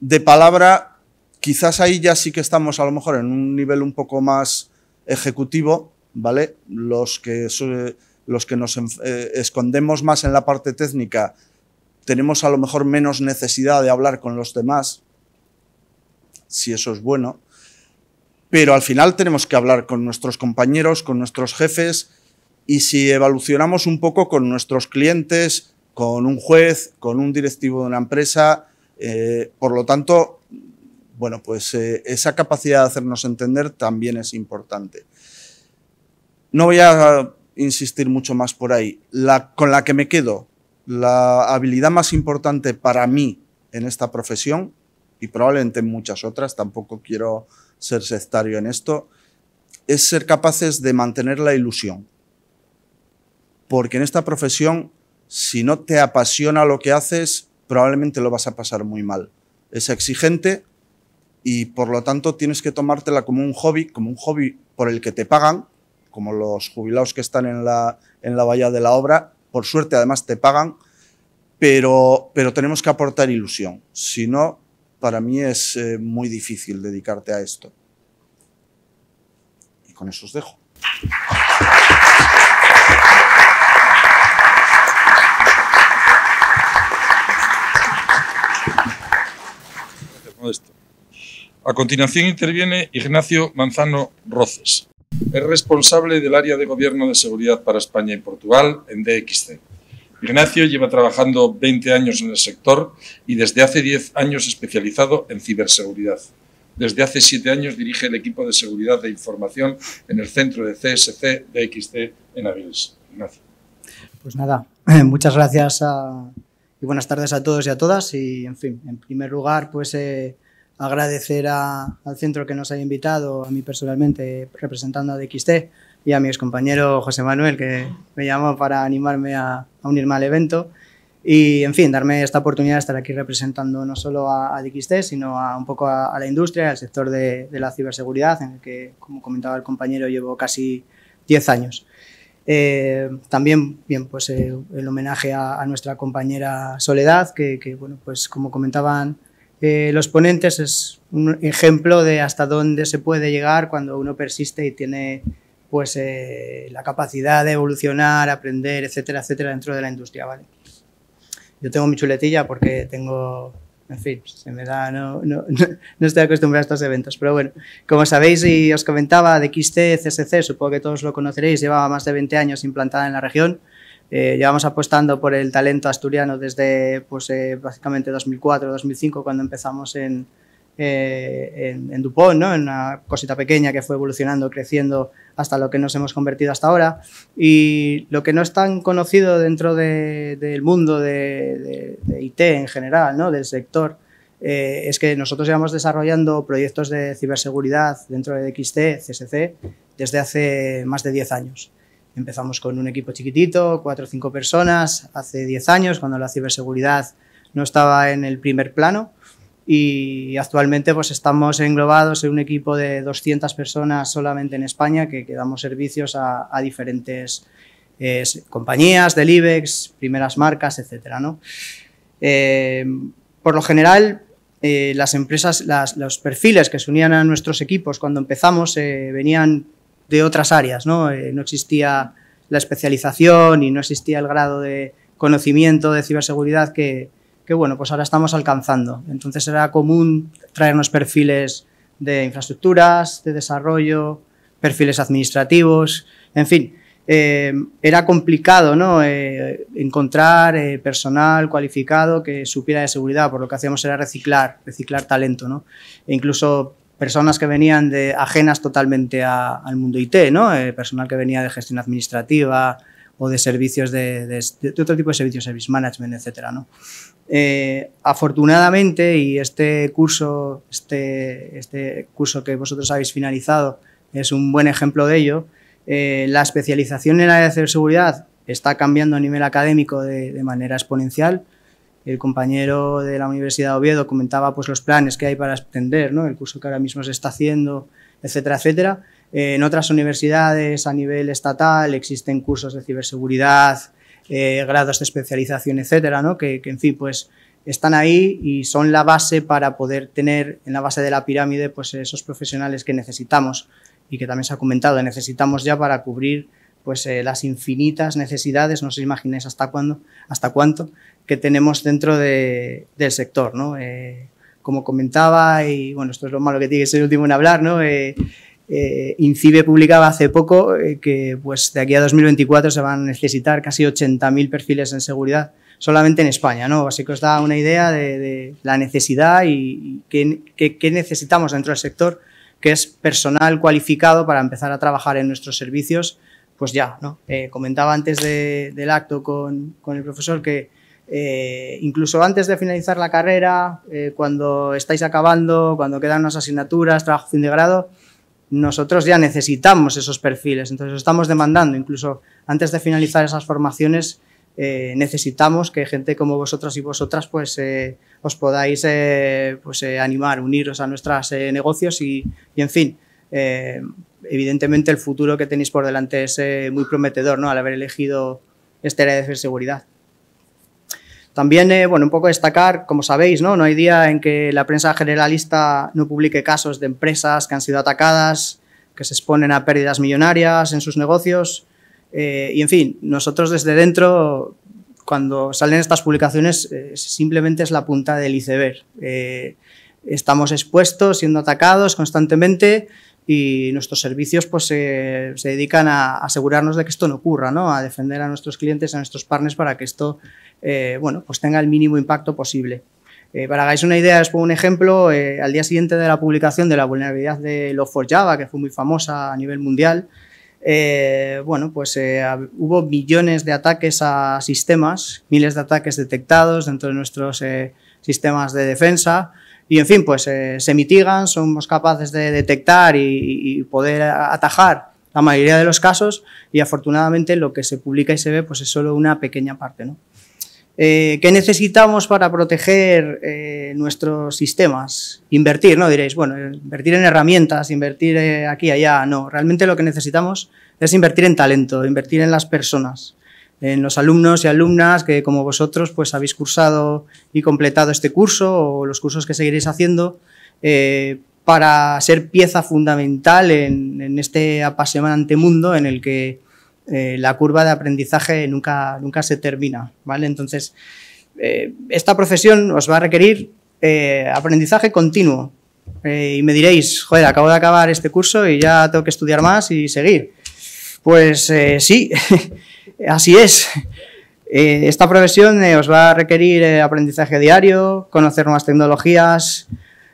D: de palabra, quizás ahí ya sí que estamos a lo mejor en un nivel un poco más ejecutivo, ¿vale? Los que, los que nos eh, escondemos más en la parte técnica tenemos a lo mejor menos necesidad de hablar con los demás, si eso es bueno, pero al final tenemos que hablar con nuestros compañeros, con nuestros jefes, y si evolucionamos un poco con nuestros clientes, con un juez, con un directivo de una empresa, eh, por lo tanto, bueno, pues eh, esa capacidad de hacernos entender también es importante. No voy a insistir mucho más por ahí. con la que me quedo, la habilidad más importante para mí en esta profesión, y probablemente en muchas otras, tampoco quiero ser sectario en esto, es ser capaces de mantener la ilusión. Porque en esta profesión, si no te apasiona lo que haces, probablemente lo vas a pasar muy mal. Es exigente y por lo tanto tienes que tomártela como un hobby, como un hobby por el que te pagan, como los jubilados que están en la, en la valla de la obra, por suerte además te pagan, pero, pero tenemos que aportar ilusión. Si no, para mí es eh, muy difícil dedicarte a esto. Y con eso os dejo.
A: esto. A continuación interviene Ignacio Manzano Roces. Es responsable del área de gobierno de seguridad para España y Portugal en DXC. Ignacio lleva trabajando 20 años en el sector y desde hace 10 años especializado en ciberseguridad. Desde hace 7 años dirige el equipo de seguridad de información en el centro de CSC DXC en Avilés. Ignacio.
E: Pues nada, <clears throat> muchas gracias a, y buenas tardes a todos y a todas. Y, en fin, en primer lugar, pues eh, agradecer al centro que nos haya invitado, a mí personalmente, representando a DXT, y a mi excompañero José Manuel, que me llamó para animarme a, unirme al evento. Y, en fin, darme esta oportunidad de estar aquí representando no solo a, DXT, sino a, un poco a, la industria, al sector de, de, la ciberseguridad, en el que, como comentaba el compañero, llevo casi 10 años. Eh, también, bien, pues eh, el homenaje a, nuestra compañera Soledad, que, bueno, pues como comentaban eh, los ponentes, es un ejemplo de hasta dónde se puede llegar cuando uno persiste y tiene pues la capacidad de evolucionar, aprender, etcétera, etcétera, dentro de la industria, ¿vale? Yo tengo mi chuletilla porque tengo en fin, en verdad no, no, estoy acostumbrado a estos eventos. Pero bueno, como sabéis y os comentaba, de XT, CSC, supongo que todos lo conoceréis, llevaba más de 20 años implantada en la región. Eh, llevamos apostando por el talento asturiano desde pues, eh, básicamente 2004-2005, cuando empezamos en, eh, en, Dupont, ¿no? en una cosita pequeña que fue evolucionando, creciendo hasta lo que nos hemos convertido hasta ahora. Y lo que no es tan conocido dentro del mundo de, IT en general, ¿no? del sector, eh, es que nosotros llevamos desarrollando proyectos de ciberseguridad dentro de XT, CSC, desde hace más de 10 años. Empezamos con un equipo chiquitito, 4 o 5 personas, hace 10 años, cuando la ciberseguridad no estaba en el primer plano y actualmente pues estamos englobados en un equipo de 200 personas solamente en España que, damos servicios a, diferentes compañías del IBEX, primeras marcas, etc. Eh, por lo general, eh, las empresas, los perfiles que se unían a nuestros equipos cuando empezamos eh, venían de otras áreas, no existía la especialización y no existía el grado de conocimiento de ciberseguridad que, que bueno, pues ahora estamos alcanzando. Entonces era común traernos perfiles de infraestructuras, de desarrollo, perfiles administrativos, en fin. Eh, era complicado ¿no? Eh, encontrar eh, personal cualificado que supiera de seguridad, por lo que hacíamos era reciclar, reciclar talento. ¿no? E incluso personas que venían de ajenas totalmente al mundo IT, ¿no? personal que venía de gestión administrativa o de servicios de, otro tipo de servicios, service management, etcétera, ¿no? Eh, afortunadamente, y este curso, este, este, curso que vosotros habéis finalizado es un buen ejemplo de ello, eh, la especialización en la de ciberseguridad está cambiando a nivel académico de, manera exponencial. El compañero de la Universidad de Oviedo comentaba pues, los planes que hay para extender, ¿no? el curso que ahora mismo se está haciendo, etcétera, etcétera. Eh, en otras universidades a nivel estatal existen cursos de ciberseguridad, eh, grados de especialización, etcétera, ¿no? Que, en fin, pues están ahí y son la base para poder tener en la base de la pirámide pues esos profesionales que necesitamos y que también se ha comentado, necesitamos ya para cubrir pues eh, las infinitas necesidades, no os imagináis hasta cuándo, hasta cuánto, que tenemos dentro del sector, ¿no? Eh, como comentaba, y bueno, esto es lo malo que tiene que ser el último en hablar, ¿no? Eh, Incibe publicaba hace poco eh, que pues, de aquí a 2024 se van a necesitar casi 80.000 perfiles en seguridad solamente en España, ¿no? Así que os da una idea de, la necesidad y, qué, necesitamos dentro del sector, que es personal cualificado para empezar a trabajar en nuestros servicios, pues ya, ¿no? Eh, comentaba antes del acto con, el profesor que incluso antes de finalizar la carrera, cuando estáis acabando, cuando quedan unas asignaturas, trabajo fin de grado, nosotros ya necesitamos esos perfiles, entonces estamos demandando, incluso antes de finalizar esas formaciones, eh, necesitamos que gente como vosotros y vosotras pues, eh, os podáis eh, pues, animar, uniros a nuestros negocios y, en fin, evidentemente el futuro que tenéis por delante es muy prometedor ¿no? al haber elegido este área de seguridad. También, eh, bueno, un poco destacar, como sabéis, ¿no? no hay día en que la prensa generalista no publique casos de empresas que han sido atacadas, que se exponen a pérdidas millonarias en sus negocios. Eh, y en fin, nosotros desde dentro, cuando salen estas publicaciones, eh, simplemente es la punta del iceberg. estamos expuestos, siendo atacados constantemente y nuestros servicios pues se dedican a asegurarnos de que esto no ocurra, a defender a nuestros clientes, a nuestros partners para que esto eh, pues tenga el mínimo impacto posible. Eh, para que hagáis una idea, os pongo un ejemplo, eh, al día siguiente de la publicación de la vulnerabilidad de Log4Java, que fue muy famosa a nivel mundial, bueno, pues hubo millones de ataques a sistemas, miles de ataques detectados dentro de nuestros sistemas de defensa, y en fin, pues eh, se mitigan, somos capaces de detectar y, poder atajar la mayoría de los casos y afortunadamente lo que se publica y se ve pues es solo una pequeña parte. ¿no? Eh, ¿Qué necesitamos para proteger eh, nuestros sistemas? Invertir, ¿no? Diréis, bueno, invertir en herramientas, invertir aquí, allá. No, realmente lo que necesitamos es invertir en talento, invertir en las personas en los alumnos y alumnas que como vosotros pues habéis cursado y completado este curso o los cursos que seguiréis haciendo eh, para ser pieza fundamental en, este apasionante mundo en el que eh, la curva de aprendizaje nunca, nunca se termina, ¿vale? Entonces, eh, esta profesión os va a requerir aprendizaje continuo y me diréis, joder, acabo de acabar este curso y ya tengo que estudiar más y seguir. Pues sí, <laughs> Así es. Eh, esta profesión eh, os va a requerir eh, aprendizaje diario, conocer nuevas tecnologías,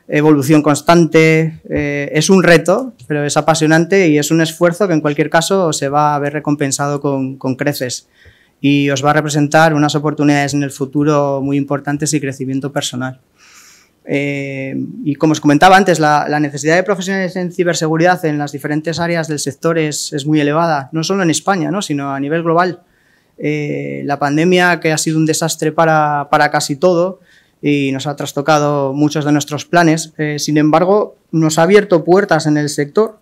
E: evolución constante. es un reto, pero es apasionante y es un esfuerzo que en cualquier caso se va a ver recompensado con creces y os va a representar unas oportunidades en el futuro muy importantes y crecimiento personal. Eh, y como os comentaba antes, la, necesidad de profesionales en ciberseguridad en las diferentes áreas del sector es, muy elevada, no solo en España, sino a nivel global. Eh, la pandemia, que ha sido un desastre para, casi todo y nos ha trastocado muchos de nuestros planes, eh, sin embargo, nos ha abierto puertas en el sector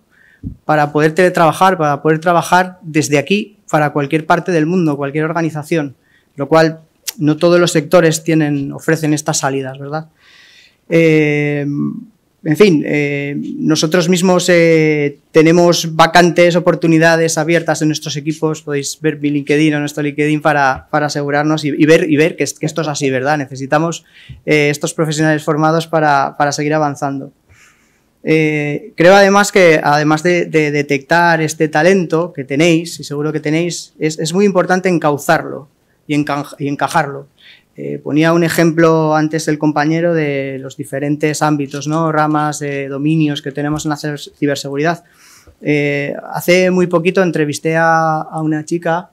E: para poder teletrabajar, para poder trabajar desde aquí, para cualquier parte del mundo, cualquier organización, lo cual no todos los sectores tienen, ofrecen estas salidas, ¿verdad? Eh, en fin, eh, nosotros mismos eh, tenemos vacantes, oportunidades abiertas en nuestros equipos. Podéis ver mi LinkedIn o nuestro LinkedIn para, asegurarnos y, ver, y ver que, esto es así, ¿verdad? Necesitamos estos profesionales formados para, seguir avanzando. creo además que, además de, detectar este talento que tenéis, y seguro que tenéis, es, muy importante encauzarlo y encajarlo. Eh, ponía un ejemplo antes el compañero de los diferentes ámbitos, ¿no? ramas, eh, dominios que tenemos en la ciberseguridad. Eh, hace muy poquito entrevisté a, una chica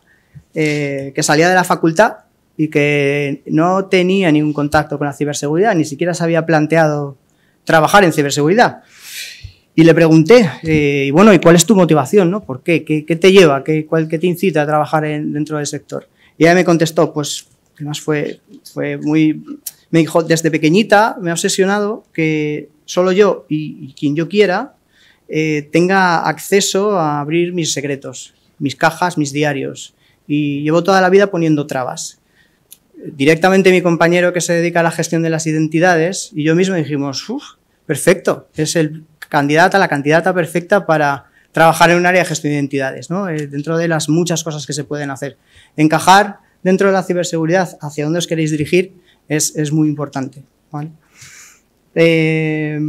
E: eh, que salía de la facultad y que no tenía ningún contacto con la ciberseguridad, ni siquiera se había planteado trabajar en ciberseguridad. Y le pregunté, y bueno, ¿y cuál es tu motivación? ¿no? ¿Por qué? ¿Qué, te lleva? ¿Qué, cuál, ¿Qué te incita a trabajar dentro del sector? Y ella me contestó, pues Además fue, fue muy... Me dijo, desde pequeñita me ha obsesionado que solo yo y, quien yo quiera eh, tenga acceso a abrir mis secretos, mis cajas, mis diarios. Y llevo toda la vida poniendo trabas. Directamente mi compañero que se dedica a la gestión de las identidades y yo mismo dijimos, perfecto, es el candidata, la candidata perfecta para trabajar en un área de gestión de identidades, ¿no? Eh, dentro de las muchas cosas que se pueden hacer. Encajar dentro de la ciberseguridad, hacia dónde os queréis dirigir, es, muy importante. Eh,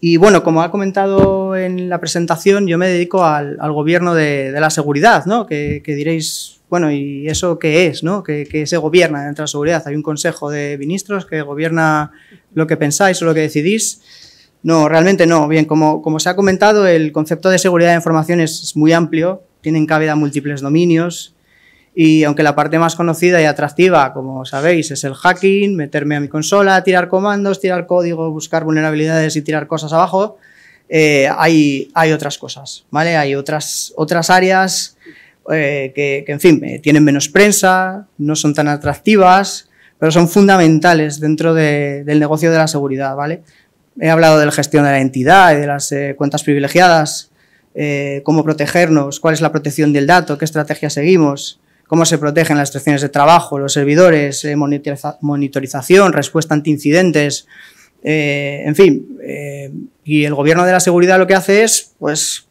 E: y bueno, como ha comentado en la presentación, yo me dedico al, gobierno de, la seguridad, Que, diréis, bueno, ¿y eso qué es? ¿no? ¿Qué, se gobierna dentro de la seguridad? Hay un consejo de ministros que gobierna lo que pensáis o lo que decidís. No, realmente no. Bien, como, como se ha comentado, el concepto de seguridad de información es, muy amplio, tienen cabida múltiples dominios, y aunque la parte más conocida y atractiva, como sabéis, es el hacking, meterme a mi consola, tirar comandos, tirar código, buscar vulnerabilidades y tirar cosas abajo, eh, hay, hay otras cosas, ¿vale? Hay otras, otras áreas eh, que, en fin, eh, tienen menos prensa, no son tan atractivas, pero son fundamentales dentro del negocio de la seguridad, ¿vale? He hablado de la gestión de la entidad y de las cuentas privilegiadas, cómo protegernos, cuál es la protección del dato, qué estrategia seguimos, cómo se protegen las estaciones de trabajo, los servidores, eh, monitorización, respuesta ante incidentes, eh, en fin. Eh, y el gobierno de la seguridad lo que hace es, pues,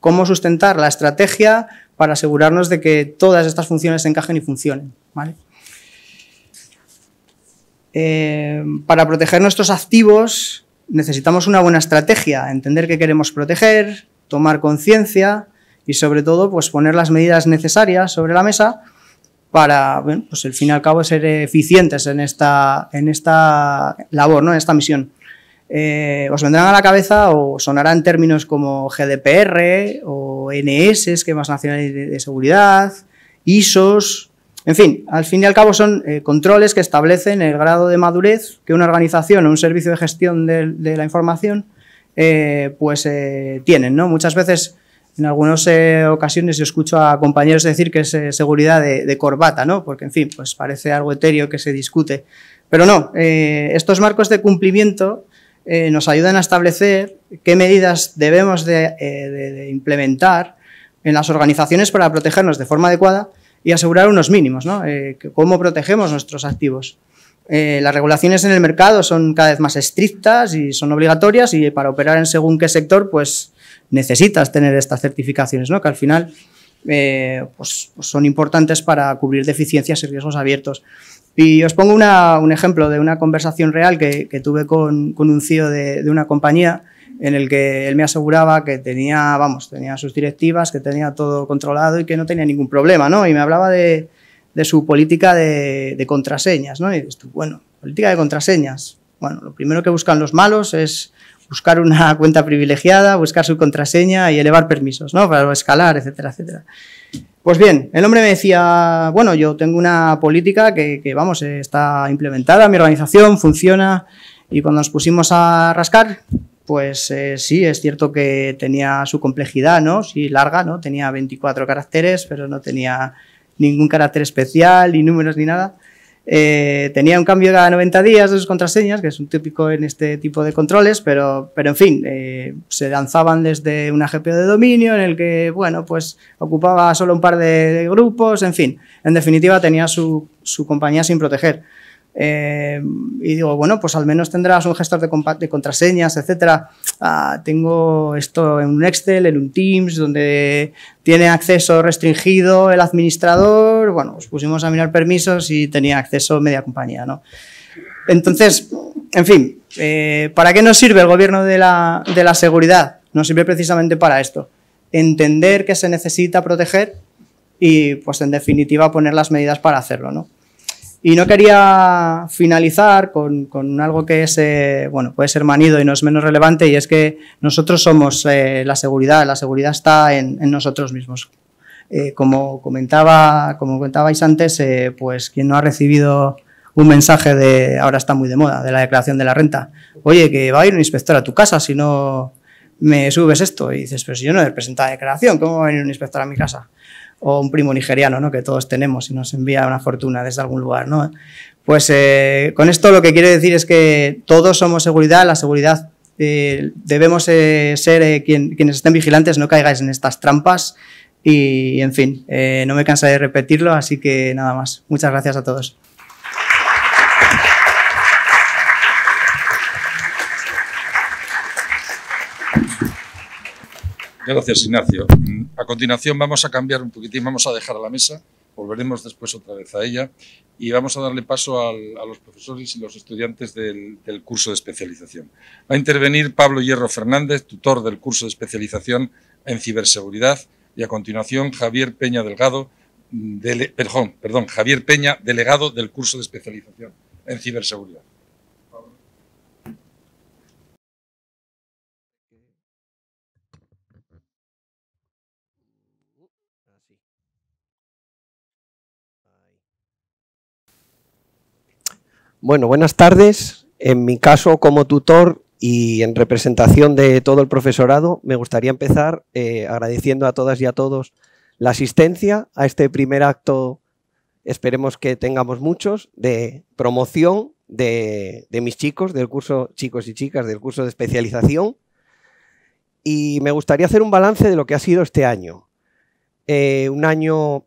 E: cómo sustentar la estrategia para asegurarnos de que todas estas funciones encajen y funcionen. ¿vale? para proteger nuestros activos necesitamos una buena estrategia, entender qué queremos proteger, tomar conciencia, y sobre todo pues poner las medidas necesarias sobre la mesa para, pues al fin y al cabo ser eficientes en esta, en esta labor, ¿no? en esta misión. Eh, os vendrán a la cabeza o sonarán términos como GDPR o NS, esquemas nacionales de, de seguridad, ISOs, en fin, al fin y al cabo son eh, controles que establecen el grado de madurez que una organización o un servicio de gestión de, la información eh, pues tienen. Muchas veces en algunas eh, ocasiones yo escucho a compañeros decir que es eh, seguridad de, corbata, ¿no? Porque, en fin, pues parece algo etéreo que se discute. Pero no, eh, estos marcos de cumplimiento nos ayudan a establecer qué medidas debemos de, implementar en las organizaciones para protegernos de forma adecuada y asegurar unos mínimos, ¿no? cómo protegemos nuestros activos. las regulaciones en el mercado son cada vez más estrictas y son obligatorias y para operar en según qué sector, pues necesitas tener estas certificaciones, ¿no? que al final eh, pues, pues, son importantes para cubrir deficiencias y riesgos abiertos. Y os pongo un ejemplo de una conversación real que, tuve con, un CEO de, una compañía en el que él me aseguraba que tenía, vamos, tenía sus directivas, que tenía todo controlado y que no tenía ningún problema, ¿no? Y me hablaba de, su política de, contraseñas, Y bueno, política de contraseñas. Bueno, lo primero que buscan los malos es buscar una <laughs> cuenta privilegiada, buscar su contraseña y elevar permisos, ¿no? Para escalar, etcétera, etcétera. Pues bien, el hombre me decía, bueno, yo tengo una política que, vamos, está implementada, mi organización funciona, y cuando nos pusimos a rascar, pues eh, sí, es cierto que tenía su complejidad, ¿no? Sí, larga, ¿no? Tenía 24 caracteres, pero no tenía ningún carácter especial, ni números, ni nada. Eh, tenía un cambio cada 90 días de sus contraseñas, que es un típico en este tipo de controles, pero, pero en fin, eh, se lanzaban desde una GPO de dominio en el que, bueno, pues ocupaba solo un par de grupos, en fin. En definitiva, tenía su, su compañía sin proteger. Eh, y digo, bueno, pues al menos tendrás un gestor de, contraseñas, etcétera. Ah, tengo esto en un Excel, en un Teams, donde tiene acceso restringido el administrador. Bueno, nos pues pusimos a mirar permisos y tenía acceso media compañía, ¿no? Entonces, en fin, eh, ¿para qué nos sirve el gobierno de la, de la seguridad? Nos sirve precisamente para esto. Entender que se necesita proteger y, pues, en definitiva, poner las medidas para hacerlo, ¿no? Y no quería finalizar con, con algo que es, eh, bueno, puede ser manido y no es menos relevante, y es que nosotros somos eh, la seguridad, la seguridad está en, nosotros mismos. Eh, como, comentaba, como comentabais antes, pues quien no ha recibido un mensaje de, ahora está muy de moda, de la declaración de la renta, oye, que va a ir un inspector a tu casa si no me subes esto, y dices, pero si yo no he presentado declaración, ¿cómo va a venir un inspector a mi casa? o un primo nigeriano, ¿no? que todos tenemos y nos envía una fortuna desde algún lugar. ¿no? Pues eh, con esto lo que quiero decir es que todos somos seguridad, la seguridad eh, debemos eh, ser quienes estén vigilantes, no caigáis en estas trampas y, en fin, no me cansaré de repetirlo, así que nada más. Muchas gracias a todos.
A: Gracias, Ignacio. A continuación vamos a cambiar un poquitín, vamos a dejar a la mesa, volveremos después otra vez a ella y vamos a darle paso a los profesores y los estudiantes del, curso de especialización. Va a intervenir Pablo Hierro Fernández, tutor del curso de especialización en ciberseguridad, y a continuación Javier Peña Delgado, mm, perdón, Javier Peña, delegado del curso de especialización en ciberseguridad.
F: Bueno, buenas tardes. En mi caso, como tutor y en representación de todo el profesorado, me gustaría empezar eh, agradeciendo a todas y a todos la asistencia a este primer acto, esperemos que tengamos muchos, de promoción de, mis chicos, del curso, chicos y chicas, del curso de especialización. Y me gustaría hacer un balance de lo que ha sido este año. Eh, un año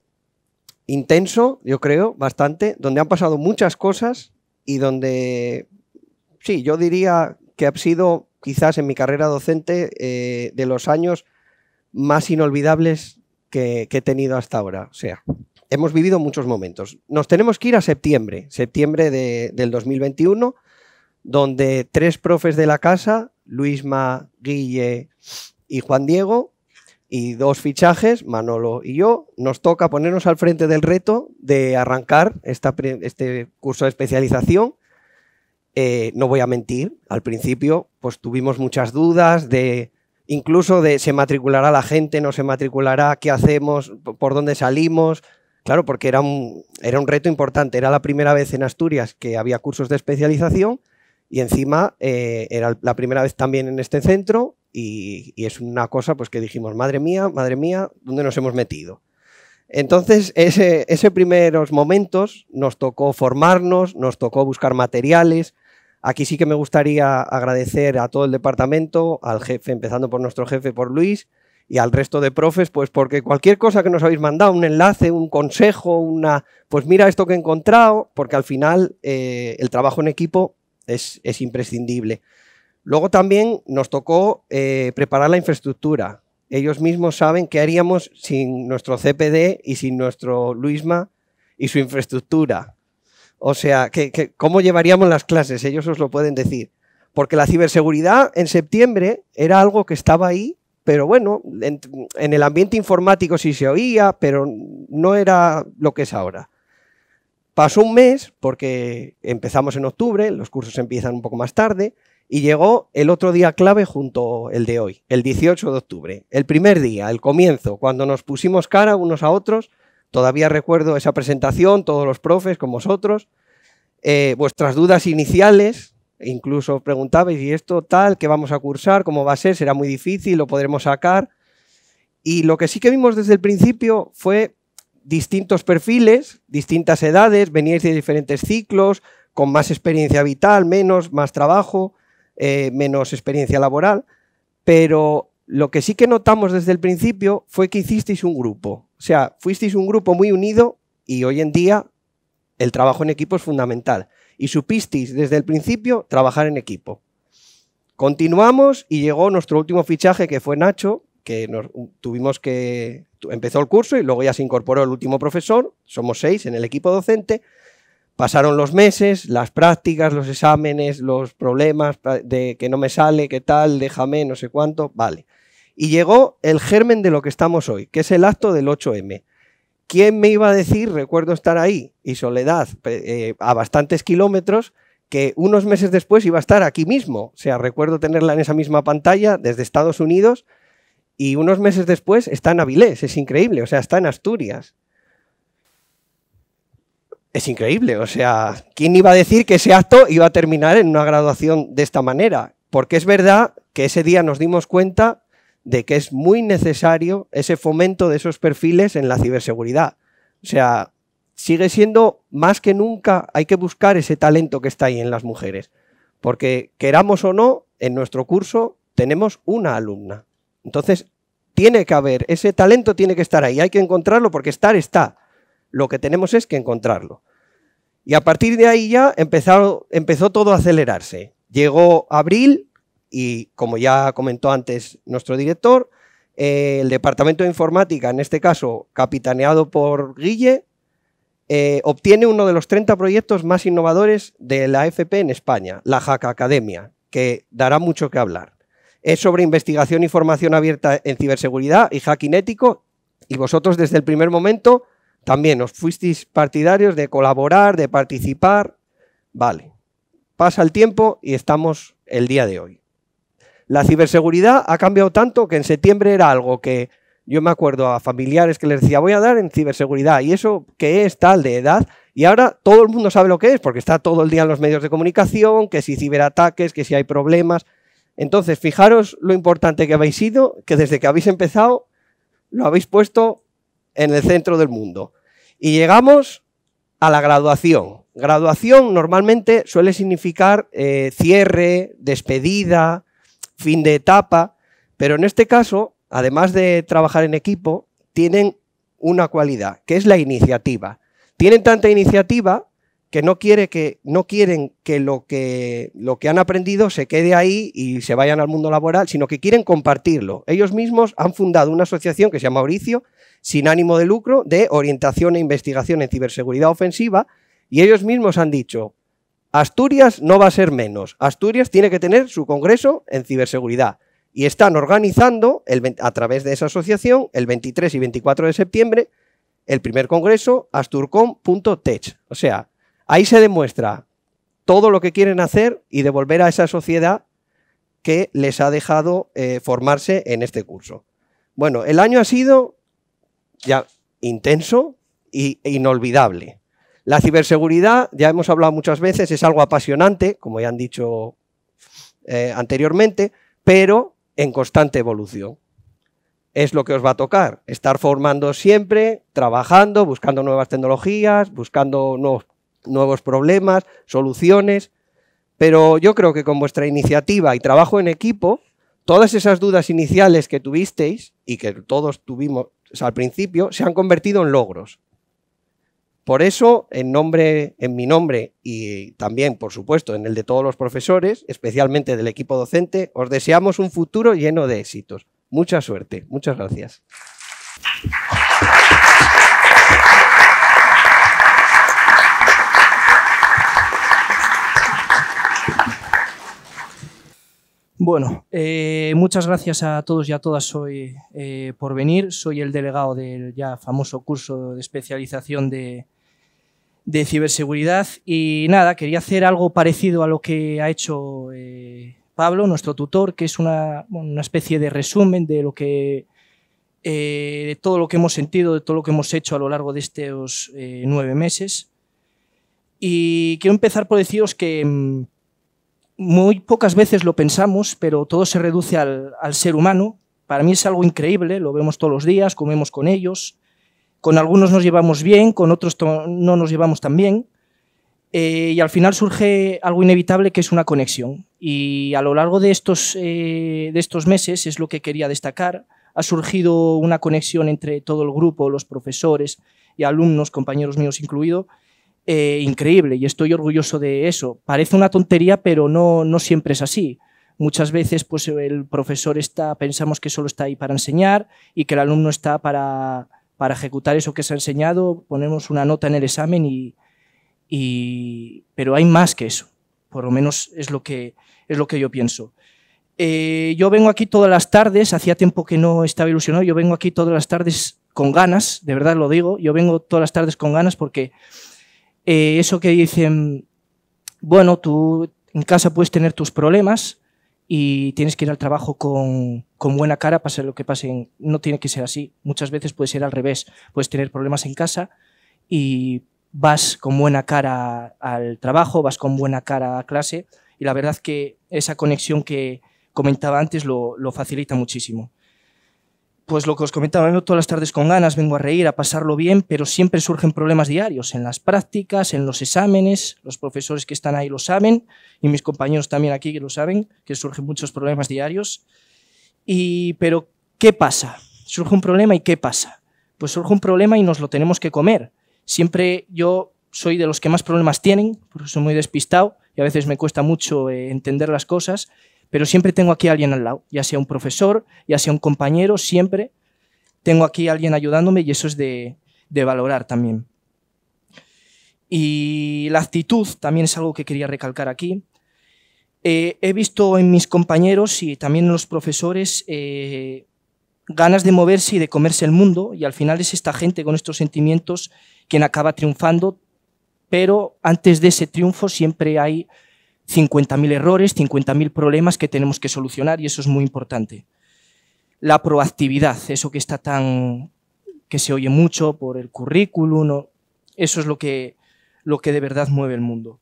F: intenso, yo creo, bastante, donde han pasado muchas cosas y donde, sí, yo diría que ha sido quizás en mi carrera docente eh, de los años más inolvidables que, he tenido hasta ahora. O sea, hemos vivido muchos momentos. Nos tenemos que ir a septiembre, septiembre de, del 2021, donde tres profes de la casa, Luisma, Guille y Juan Diego, y dos fichajes, Manolo y yo, nos toca ponernos al frente del reto de arrancar este curso de especialización. Eh, no voy a mentir, al principio pues tuvimos muchas dudas de incluso de se matriculará la gente, no se matriculará, qué hacemos, por dónde salimos. Claro, porque era un, era un reto importante. Era la primera vez en Asturias que había cursos de especialización y encima eh, era la primera vez también en este centro y, es una cosa pues que dijimos, madre mía, madre mía, ¿dónde nos hemos metido? Entonces, ese, primeros momentos nos tocó formarnos, nos tocó buscar materiales. Aquí sí que me gustaría agradecer a todo el departamento, al jefe, empezando por nuestro jefe, por Luis, y al resto de profes, pues porque cualquier cosa que nos habéis mandado, un enlace, un consejo, una, pues mira esto que he encontrado, porque al final eh, el trabajo en equipo es imprescindible. Luego también nos tocó eh, preparar la infraestructura. Ellos mismos saben qué haríamos sin nuestro CPD y sin nuestro Luisma y su infraestructura. O sea, ¿cómo llevaríamos las clases? Ellos os lo pueden decir. Porque la ciberseguridad en septiembre era algo que estaba ahí, pero bueno, en, en el ambiente informático sí se oía, pero no era lo que es ahora. Pasó un mes, porque empezamos en octubre, los cursos empiezan un poco más tarde, y llegó el otro día clave junto el de hoy, el 18 de octubre. El primer día, el comienzo, cuando nos pusimos cara unos a otros. Todavía recuerdo esa presentación, todos los profes con vosotros. Eh, vuestras dudas iniciales, incluso preguntabais, ¿y esto tal? ¿Qué vamos a cursar? ¿Cómo va a ser? ¿Será muy difícil? ¿Lo podremos sacar? Y lo que sí que vimos desde el principio fue distintos perfiles, distintas edades, veníais de diferentes ciclos, con más experiencia vital, menos, más trabajo. Eh, menos experiencia laboral, pero lo que sí que notamos desde el principio fue que hicisteis un grupo. O sea, fuisteis un grupo muy unido y hoy en día el trabajo en equipo es fundamental. Y supisteis desde el principio trabajar en equipo. Continuamos y llegó nuestro último fichaje que fue Nacho, que nos, tuvimos que empezó el curso y luego ya se incorporó el último profesor, somos seis en el equipo docente, Pasaron los meses, las prácticas, los exámenes, los problemas de que no me sale, qué tal, déjame, no sé cuánto, vale. Y llegó el germen de lo que estamos hoy, que es el acto del 8M. ¿Quién me iba a decir, recuerdo estar ahí y Soledad eh, a bastantes kilómetros, que unos meses después iba a estar aquí mismo? O sea, recuerdo tenerla en esa misma pantalla desde Estados Unidos y unos meses después está en Avilés, es increíble, o sea, está en Asturias es increíble. O sea, ¿quién iba a decir que ese acto iba a terminar en una graduación de esta manera? Porque es verdad que ese día nos dimos cuenta de que es muy necesario ese fomento de esos perfiles en la ciberseguridad. O sea, sigue siendo más que nunca hay que buscar ese talento que está ahí en las mujeres. Porque queramos o no, en nuestro curso tenemos una alumna. Entonces, tiene que haber, ese talento tiene que estar ahí, hay que encontrarlo porque estar está. Lo que tenemos es que encontrarlo. Y a partir de ahí ya empezó, todo a acelerarse. Llegó abril y, como ya comentó antes nuestro director, eh, el departamento de informática, en este caso capitaneado por Guille, eh, obtiene uno de los 30 proyectos más innovadores de la AFP en España, la Hack Academia, que dará mucho que hablar. Es sobre investigación y formación abierta en ciberseguridad y hacking ético, y vosotros desde el primer momento también os fuisteis partidarios de colaborar, de participar. Vale, pasa el tiempo y estamos el día de hoy. La ciberseguridad ha cambiado tanto que en septiembre era algo que yo me acuerdo a familiares que les decía, voy a dar en ciberseguridad, y eso que es tal de edad, y ahora todo el mundo sabe lo que es, porque está todo el día en los medios de comunicación, que si ciberataques, que si hay problemas. Entonces, fijaros lo importante que habéis sido, que desde que habéis empezado, lo habéis puesto en el centro del mundo. Y llegamos a la graduación. Graduación normalmente suele significar eh, cierre, despedida, fin de etapa, pero en este caso, además de trabajar en equipo, tienen una cualidad, que es la iniciativa. Tienen tanta iniciativa que no, quieren que lo, que lo que han aprendido se quede ahí y se vayan al mundo laboral, sino que quieren compartirlo. Ellos mismos han fundado una asociación que se llama Mauricio, sin ánimo de lucro de orientación e investigación en ciberseguridad ofensiva y ellos mismos han dicho, Asturias no va a ser menos, Asturias tiene que tener su congreso en ciberseguridad y están organizando a través de esa asociación el 23 y 24 de septiembre el primer congreso asturcom.tech. O sea, ahí se demuestra todo lo que quieren hacer y devolver a esa sociedad que les ha dejado eh, formarse en este curso. Bueno, el año ha sido ya intenso e inolvidable. La ciberseguridad, ya hemos hablado muchas veces, es algo apasionante, como ya han dicho eh, anteriormente, pero en constante evolución. Es lo que os va a tocar, estar formando siempre, trabajando, buscando nuevas tecnologías, buscando nuevos problemas, soluciones, pero yo creo que con vuestra iniciativa y trabajo en equipo, todas esas dudas iniciales que tuvisteis y que todos tuvimos, al principio, se han convertido en logros. Por eso, en, nombre, en mi nombre y también, por supuesto, en el de todos los profesores, especialmente del equipo docente, os deseamos un futuro lleno de éxitos. Mucha suerte. Muchas gracias.
G: Bueno, eh, muchas gracias a todos y a todas hoy eh, por venir. Soy el delegado del ya famoso curso de especialización de, ciberseguridad y nada, quería hacer algo parecido a lo que ha hecho eh, Pablo, nuestro tutor, que es una, una, especie de resumen de lo que de todo lo que hemos sentido, de todo lo que hemos hecho a lo largo de estos nueve meses. Y quiero empezar por deciros que mm, muy pocas veces lo pensamos, pero todo se reduce al, ser humano. Para mí es algo increíble, lo vemos todos los días, comemos con ellos. Con algunos nos llevamos bien, con otros no nos llevamos tan bien. Eh, y al final surge algo inevitable que es una conexión. Y a lo largo de estos, eh, de estos meses, es lo que quería destacar, ha surgido una conexión entre todo el grupo, los profesores y alumnos, compañeros míos incluidos, eh, increíble y estoy orgulloso de eso. Parece una tontería, pero no, no siempre es así. Muchas veces pues, el profesor está, pensamos que solo está ahí para enseñar y que el alumno está para, para ejecutar eso que se ha enseñado, ponemos una nota en el examen y, y, pero hay más que eso. Por lo menos es lo que, es lo que yo pienso. Eh, yo vengo aquí todas las tardes, hacía tiempo que no estaba ilusionado, yo vengo aquí todas las tardes con ganas, de verdad lo digo, yo vengo todas las tardes con ganas porque eh, eso que dicen, bueno, tú en casa puedes tener tus problemas y tienes que ir al trabajo con, buena cara, pase lo que pase. No tiene que ser así. Muchas veces puede ser al revés. Puedes tener problemas en casa y vas con buena cara al trabajo, vas con buena cara a clase y la verdad que esa conexión que comentaba antes lo facilita muchísimo pues lo que os comentaba, vengo todas las tardes con ganas, vengo a reír, a pasarlo bien, pero siempre surgen problemas diarios en las prácticas, en los exámenes, los profesores que están ahí lo saben y mis compañeros también aquí que lo saben, que surgen muchos problemas diarios. Y, pero, ¿qué pasa? Surge un problema y ¿qué pasa? Pues surge un problema y nos lo tenemos que comer. Siempre yo soy de los que más problemas tienen, porque soy muy despistado y a veces me cuesta mucho eh, entender las cosas pero siempre tengo aquí a alguien al lado, ya sea un profesor, ya sea un compañero, siempre tengo aquí a alguien ayudándome y eso es de, valorar también. Y la actitud también es algo que quería recalcar aquí. Eh, he visto en mis compañeros y también en los profesores eh, ganas de moverse y de comerse el mundo y al final es esta gente con estos sentimientos quien acaba triunfando, pero antes de ese triunfo siempre hay 50.000 errores, 50.000 problemas que tenemos que solucionar y eso es muy importante. La proactividad, eso que está tan que se oye mucho por el currículum, eso es lo que, lo que de verdad mueve el mundo.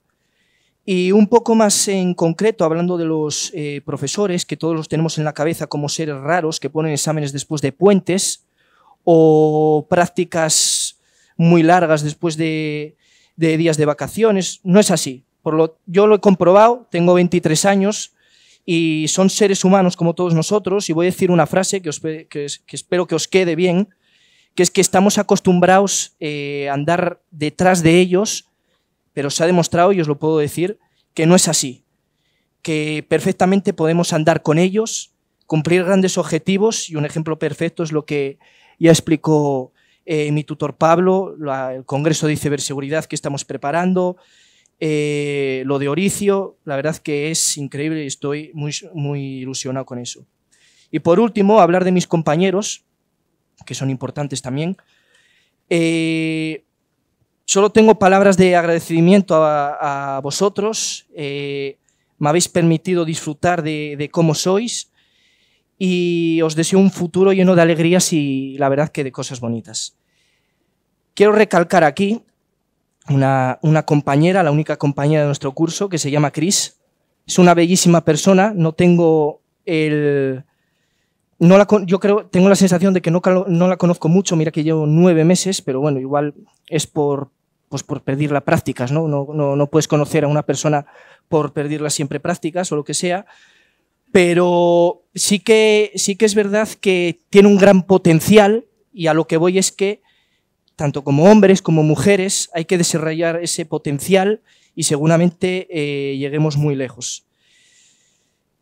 G: Y un poco más en concreto, hablando de los eh, profesores, que todos los tenemos en la cabeza como seres raros que ponen exámenes después de puentes o prácticas muy largas después de días de vacaciones, no es así yo lo he comprobado, tengo 23 años y son seres humanos como todos nosotros y voy a decir una frase que, espero que os quede bien, que es que estamos acostumbrados eh, a andar detrás de ellos, pero se ha demostrado, y os lo puedo decir, que no es así, que perfectamente podemos andar con ellos, cumplir grandes objetivos y un ejemplo perfecto es lo que ya explicó eh, mi tutor Pablo, el Congreso de Ciberseguridad que estamos preparando, eh, lo de Oricio, la verdad que es increíble y estoy muy, muy ilusionado con eso. Y por último, hablar de mis compañeros, que son importantes también. Eh, solo tengo palabras de agradecimiento a, vosotros. Eh, me habéis permitido disfrutar de, de, cómo sois y os deseo un futuro lleno de alegrías y la verdad que de cosas bonitas. Quiero recalcar aquí una, compañera, la única compañera de nuestro curso, que se llama Chris, Es una bellísima persona, no tengo el... No la, yo creo, tengo la sensación de que no, no la conozco mucho, mira que llevo nueve meses, pero bueno, igual es por, pues por prácticas, ¿no? No, ¿no? no, puedes conocer a una persona por perdirla siempre prácticas o lo que sea, pero sí que, sí que es verdad que tiene un gran potencial y a lo que voy es que tanto como hombres como mujeres, hay que desarrollar ese potencial y seguramente eh, lleguemos muy lejos.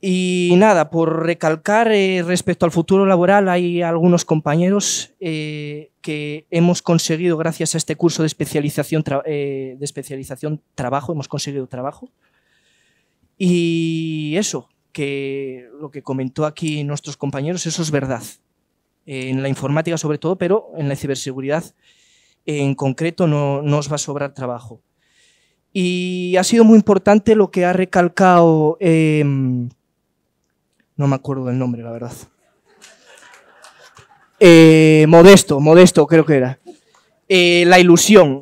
G: Y nada, por recalcar eh, respecto al futuro laboral, hay algunos compañeros eh, que hemos conseguido, gracias a este curso de especialización, de especialización trabajo, hemos conseguido trabajo. Y eso, que lo que comentó aquí nuestros compañeros, eso es verdad. en la informática sobre todo, pero en la ciberseguridad en concreto no, os va a sobrar trabajo. Y ha sido muy importante lo que ha recalcado, em, no me acuerdo del nombre, la verdad. Eh, modesto, modesto creo que era. Eh, la ilusión.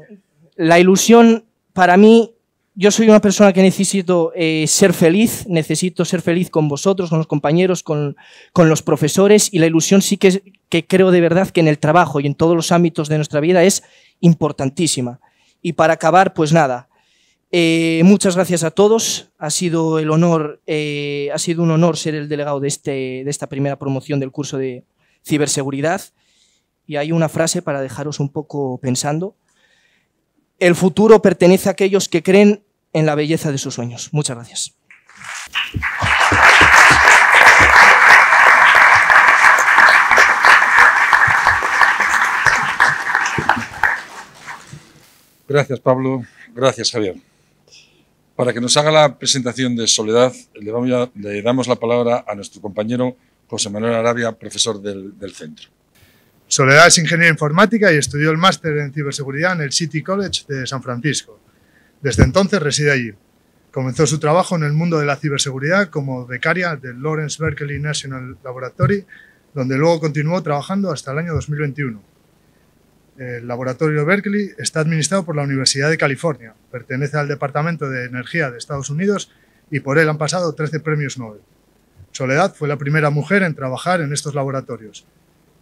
G: La ilusión, para mí, yo soy una persona que necesito eh, ser feliz, necesito ser feliz con vosotros, con los compañeros, con, los profesores, y la ilusión sí que es creo de verdad que en el trabajo y en todos los ámbitos de nuestra vida es importantísima. Y para acabar, pues nada, eh, muchas gracias a todos. Ha sido, el honor, eh, ha sido un honor ser el delegado de, este, de esta primera promoción del curso de ciberseguridad. Y hay una frase para dejaros un poco pensando. El futuro pertenece a aquellos que creen en la belleza de sus sueños. Muchas gracias.
A: Gracias, Pablo. Gracias, Javier. Para que nos haga la presentación de Soledad, le, damos la palabra a nuestro compañero José Manuel Arabia, profesor del, del centro.
H: Soledad es ingeniera informática y estudió el máster en ciberseguridad en el City College de San Francisco. Desde entonces reside allí. Comenzó su trabajo en el mundo de la ciberseguridad como becaria del Lawrence Berkeley National Laboratory, donde luego continuó trabajando hasta el año 2021 el laboratorio Berkeley está administrado por la Universidad de California, pertenece al Departamento de Energía de Estados Unidos y por él han pasado 13 premios Nobel. Soledad fue la primera mujer en trabajar en estos laboratorios.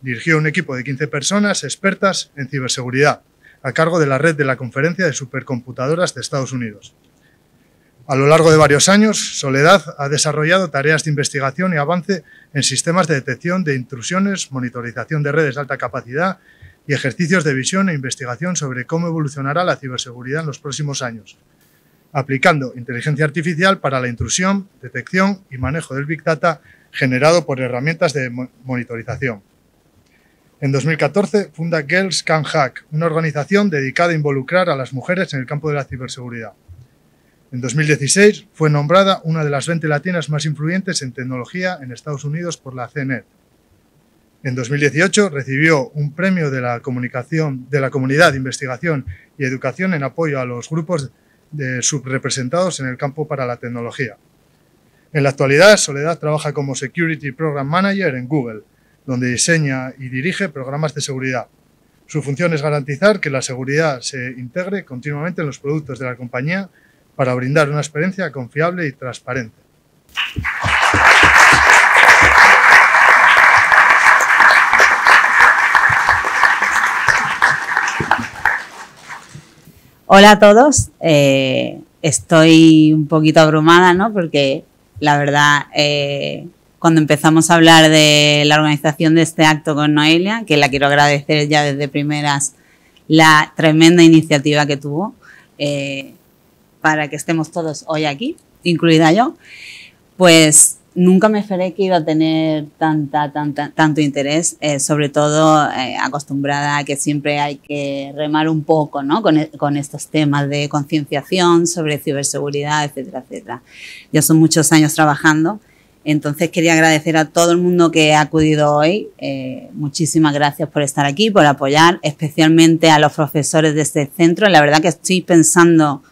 H: Dirigió un equipo de 15 personas expertas en ciberseguridad, a cargo de la red de la Conferencia de Supercomputadoras de Estados Unidos. A lo largo de varios años, Soledad ha desarrollado tareas de investigación y avance en sistemas de detección de intrusiones, monitorización de redes de alta capacidad y ejercicios de visión e investigación sobre cómo evolucionará la ciberseguridad en los próximos años, aplicando inteligencia artificial para la intrusión, detección y manejo del Big Data generado por herramientas de monitorización. En 2014 funda Girls Can Hack, una organización dedicada a involucrar a las mujeres en el campo de la ciberseguridad. En 2016 fue nombrada una de las 20 latinas más influyentes en tecnología en Estados Unidos por la CNET. En 2018 recibió un premio de la, comunicación, de la Comunidad de Investigación y Educación en apoyo a los grupos de subrepresentados en el campo para la tecnología. En la actualidad, Soledad trabaja como Security Program Manager en Google, donde diseña y dirige programas de seguridad. Su función es garantizar que la seguridad se integre continuamente en los productos de la compañía para brindar una experiencia confiable y transparente.
I: Hola a todos. Eh, estoy un poquito abrumada, ¿no? Porque la verdad, eh, cuando empezamos a hablar de la organización de este acto con Noelia, que la quiero agradecer ya desde primeras la tremenda iniciativa que tuvo eh, para que estemos todos hoy aquí, incluida yo, pues Nunca me esperé que iba a tener tanto interés, eh, sobre todo eh, acostumbrada a que siempre hay que remar un poco e-, con, estos temas de concienciación sobre ciberseguridad, etcétera, etcétera. Ya son muchos años trabajando, entonces quería agradecer a todo el mundo que ha acudido hoy. Eh, muchísimas gracias por estar aquí, por apoyar, especialmente a los profesores de este centro. La verdad que estoy pensando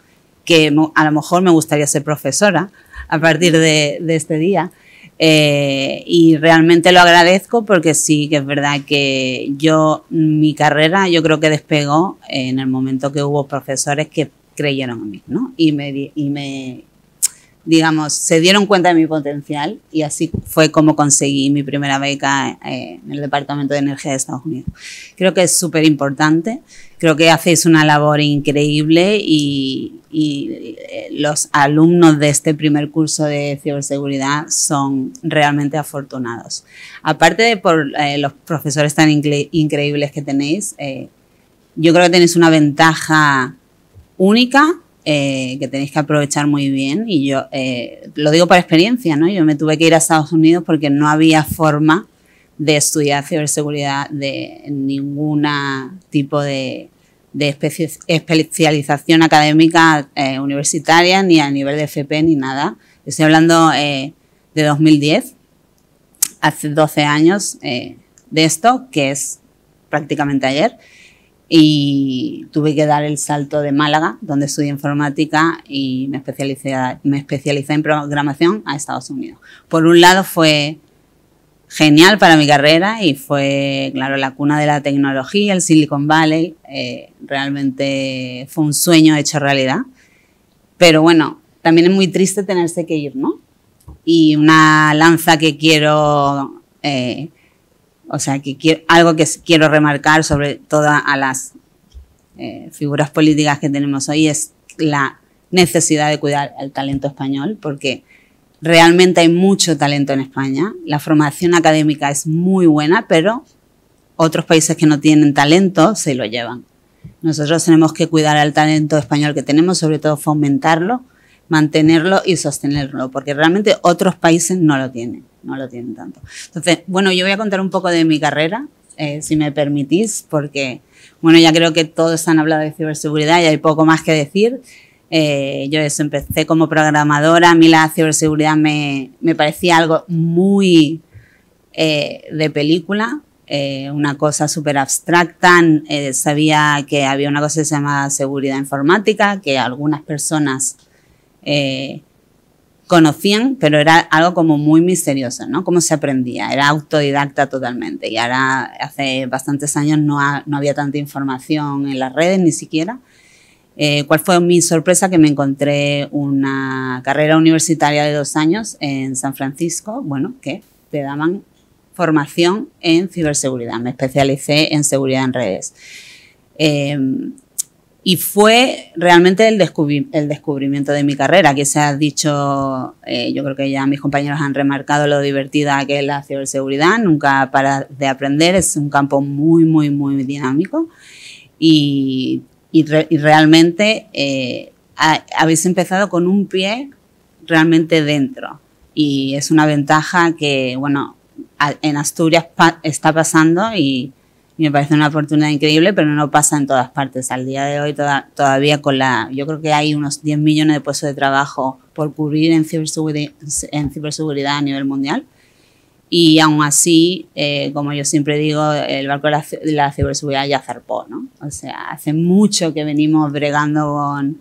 I: que a lo mejor me gustaría ser profesora a partir de, este día. Eh, y realmente lo agradezco porque sí que es verdad que yo, mi carrera yo creo que despegó en el momento que hubo profesores que creyeron en mí, ¿no? Y me, y me, digamos, se dieron cuenta de mi potencial y así fue como conseguí mi primera beca eh, en el Departamento de Energía de Estados Unidos. Creo que es súper importante, creo que hacéis una labor increíble y, eh, los alumnos de este primer curso de ciberseguridad son realmente afortunados. Aparte de por eh, los profesores tan increíbles que tenéis, yo creo que tenéis una ventaja única eh, que tenéis que aprovechar muy bien. Y yo eh, lo digo por experiencia, Yo me tuve que ir a Estados Unidos porque no había forma de estudiar ciberseguridad de ningún tipo de, especialización académica eh, universitaria, ni a nivel de FP, ni nada. Estoy hablando de 2010, hace 12 años de esto, que es prácticamente ayer y tuve que dar el salto de Málaga, donde estudié informática y me especialicé, me especialicé en programación a Estados Unidos. Por un lado fue genial para mi carrera y fue, claro, la cuna de la tecnología, el Silicon Valley, eh, realmente fue un sueño hecho realidad. Pero bueno, también es muy triste tenerse que ir, ¿no? Y una lanza que quiero... Eh, o sea, que algo que quiero remarcar sobre todas las eh, figuras políticas que tenemos hoy es la necesidad de cuidar el talento español, porque realmente hay mucho talento en España. La formación académica es muy buena, pero otros países que no tienen talento se lo llevan. Nosotros tenemos que cuidar al talento español que tenemos, sobre todo fomentarlo, mantenerlo y sostenerlo, porque realmente otros países no lo tienen, no lo tienen tanto. Entonces, bueno, yo voy a contar un poco de mi carrera, eh, si me permitís, porque, bueno, ya creo que todos han hablado de ciberseguridad y hay poco más que decir. Eh, yo eso, empecé como programadora, a mí la ciberseguridad me, me parecía algo muy eh, de película, una cosa súper abstracta. sabía que había una cosa que se llamaba seguridad informática, que algunas personas eh, conocían, pero era algo como muy misterioso, ¿no? Cómo se aprendía, era autodidacta totalmente y ahora hace bastantes años no, había tanta información en las redes ni siquiera. Eh, ¿Cuál fue mi sorpresa? Que me encontré una carrera universitaria de dos años en San Francisco, bueno, que te daban formación en ciberseguridad. Me especialicé en seguridad en redes. Eh, y fue realmente el, descubrimiento de mi carrera, que se ha dicho, eh, yo creo que ya mis compañeros han remarcado lo divertida que es la ciberseguridad, nunca para de aprender, es un campo muy, muy, muy dinámico. Y, realmente eh, habéis empezado con un pie realmente dentro. Y es una ventaja que, bueno, en Asturias está pasando y me parece una oportunidad increíble, pero no pasa en todas partes. Al día de hoy todavía con la... Yo creo que hay unos 10 millones de puestos de trabajo por cubrir en ciberseguridad, a nivel mundial. Y aún así, eh, como yo siempre digo, el barco de la, ciberseguridad ya zarpó, ¿no? O sea, hace mucho que venimos bregando con,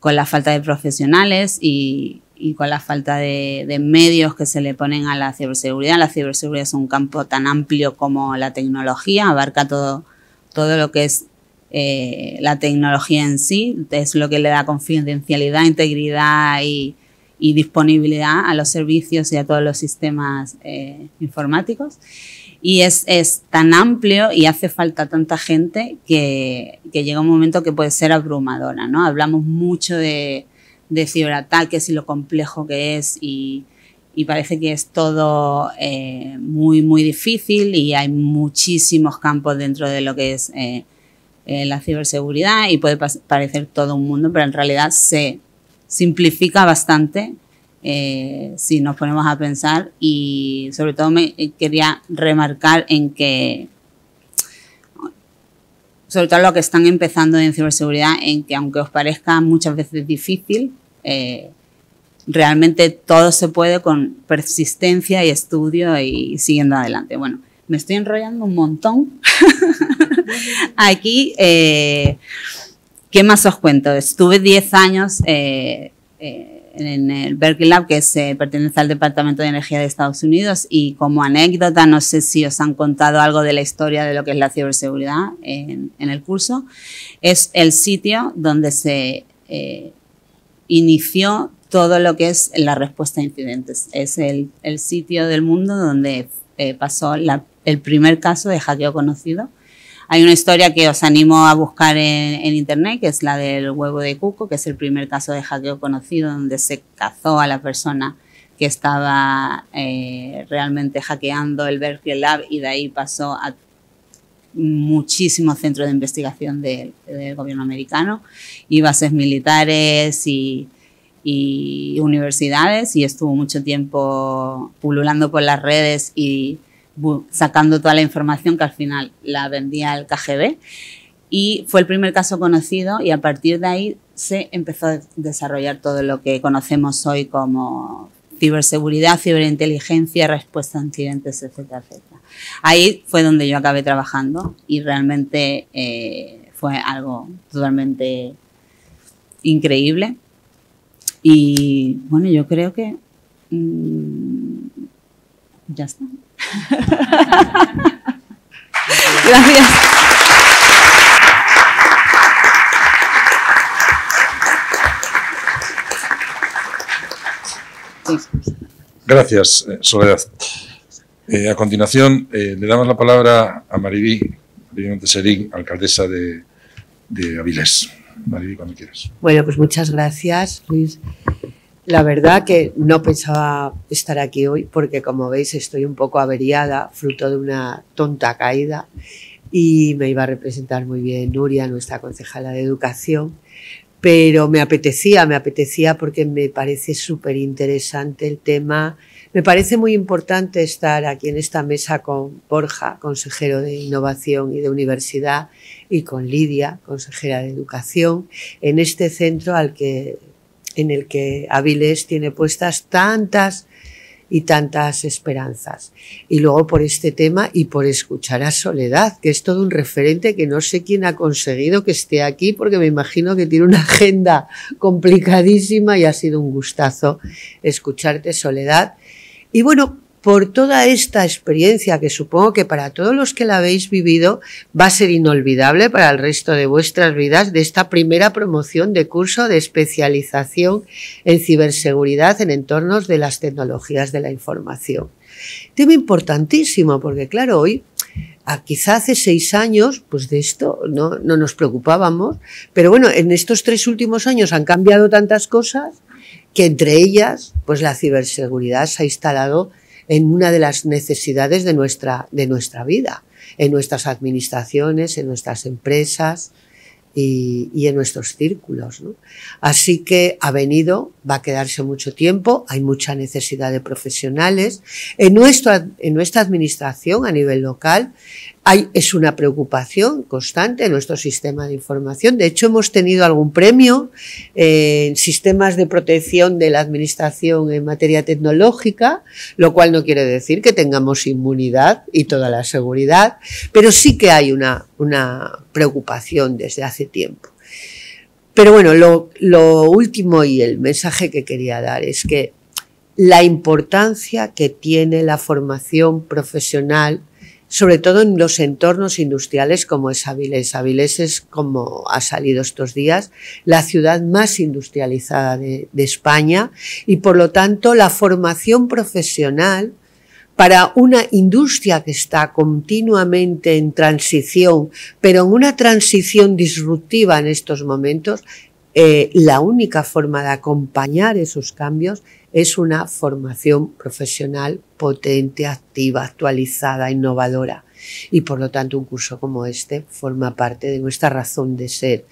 I: con la falta de profesionales y, y con la falta de, medios que se le ponen a la ciberseguridad. La ciberseguridad es un campo tan amplio como la tecnología, abarca todo, todo lo que es eh, la tecnología en sí, es lo que le da confidencialidad, integridad y, disponibilidad a los servicios y a todos los sistemas eh, informáticos. Y es, es, tan amplio y hace falta tanta gente que, que llega un momento que puede ser abrumadora, ¿no? Hablamos mucho de, de ciberataques y lo complejo que es y, parece que es todo eh, muy, muy difícil y hay muchísimos campos dentro de lo que es eh, eh, la ciberseguridad y puede parecer todo un mundo, pero en realidad se simplifica bastante si nos ponemos a pensar y sobre todo me quería remarcar en que sobre todo lo que están empezando en ciberseguridad, en que aunque os parezca muchas veces difícil, eh, realmente todo se puede con persistencia y estudio y siguiendo adelante. Bueno, me estoy enrollando un montón. <laughs> Aquí, eh, ¿qué más os cuento? Estuve 10 años eh, en el Berkeley Lab, que se pertenece al Departamento de Energía de Estados Unidos, y como anécdota, no sé si os han contado algo de la historia de lo que es la ciberseguridad en, el curso, es el sitio donde se inició todo lo que es la respuesta a incidentes. Es el, sitio del mundo donde eh, pasó el primer caso de hackeo conocido. Hay una historia que os animo a buscar en, internet, que es la del huevo de cuco, que es el primer caso de hackeo conocido donde se cazó a la persona que estaba eh, realmente hackeando el Berkeley Lab y de ahí pasó a muchísimo centros de investigación del, gobierno americano y bases militares y, universidades y estuvo mucho tiempo pululando por las redes y sacando toda la información que al final la vendía el KGB y fue el primer caso conocido y a partir de ahí se empezó a desarrollar todo lo que conocemos hoy como ciberseguridad, ciberinteligencia, respuesta a incidentes, etcétera, etcétera. Ahí fue donde yo acabé trabajando y realmente eh, fue algo totalmente increíble. Y bueno, yo creo que mm, ya está. <laughs> Gracias.
A: Gracias, eh, Soledad. Eh, a continuación, eh, le damos la palabra a Mariví, alcaldesa de, Avilés. Mariví, cuando quieras.
J: Bueno, pues muchas gracias, Luis. La verdad que no pensaba estar aquí hoy porque, como veis, estoy un poco averiada, fruto de una tonta caída. Y me iba a representar muy bien Nuria, nuestra concejala de educación. Pero me apetecía, me apetecía porque me parece súper interesante el tema me parece muy importante estar aquí en esta mesa con Borja, consejero de Innovación y de Universidad, y con Lidia, consejera de Educación, en este centro al que, en el que Avilés tiene puestas tantas y tantas esperanzas. Y luego por este tema y por escuchar a Soledad, que es todo un referente que no sé quién ha conseguido que esté aquí, porque me imagino que tiene una agenda complicadísima y ha sido un gustazo escucharte, Soledad y bueno, por toda esta experiencia que supongo que para todos los que la habéis vivido va a ser inolvidable para el resto de vuestras vidas de esta primera promoción de curso de especialización en ciberseguridad en entornos de las tecnologías de la información. Tema importantísimo porque claro, hoy quizá hace seis años, pues de esto no nos preocupábamos, pero bueno, en estos tres últimos años han cambiado tantas cosas que entre ellas, pues la ciberseguridad se ha instalado en una de las necesidades de nuestra, de nuestra vida, en nuestras administraciones, en nuestras empresas y, en nuestros círculos. Así que ha venido, va a quedarse mucho tiempo, hay mucha necesidad de profesionales. En nuestra, en nuestra administración a nivel local es una preocupación constante en nuestro sistema de información. De hecho, hemos tenido algún premio en sistemas de protección de la Administración en materia tecnológica, lo cual no quiere decir que tengamos inmunidad y toda la seguridad, pero sí que hay una, preocupación desde hace tiempo. Pero bueno, lo último y el mensaje que quería dar es que la importancia que tiene la formación profesional sobre todo en los entornos industriales como es Avilés. Avilés es, como ha salido estos días, la ciudad más industrializada de, España y, por lo tanto, la formación profesional para una industria que está continuamente en transición, pero en una transición disruptiva en estos momentos, eh, la única forma de acompañar esos cambios es una formación profesional potente, activa, actualizada, innovadora. Y por lo tanto un curso como este forma parte de nuestra razón de ser.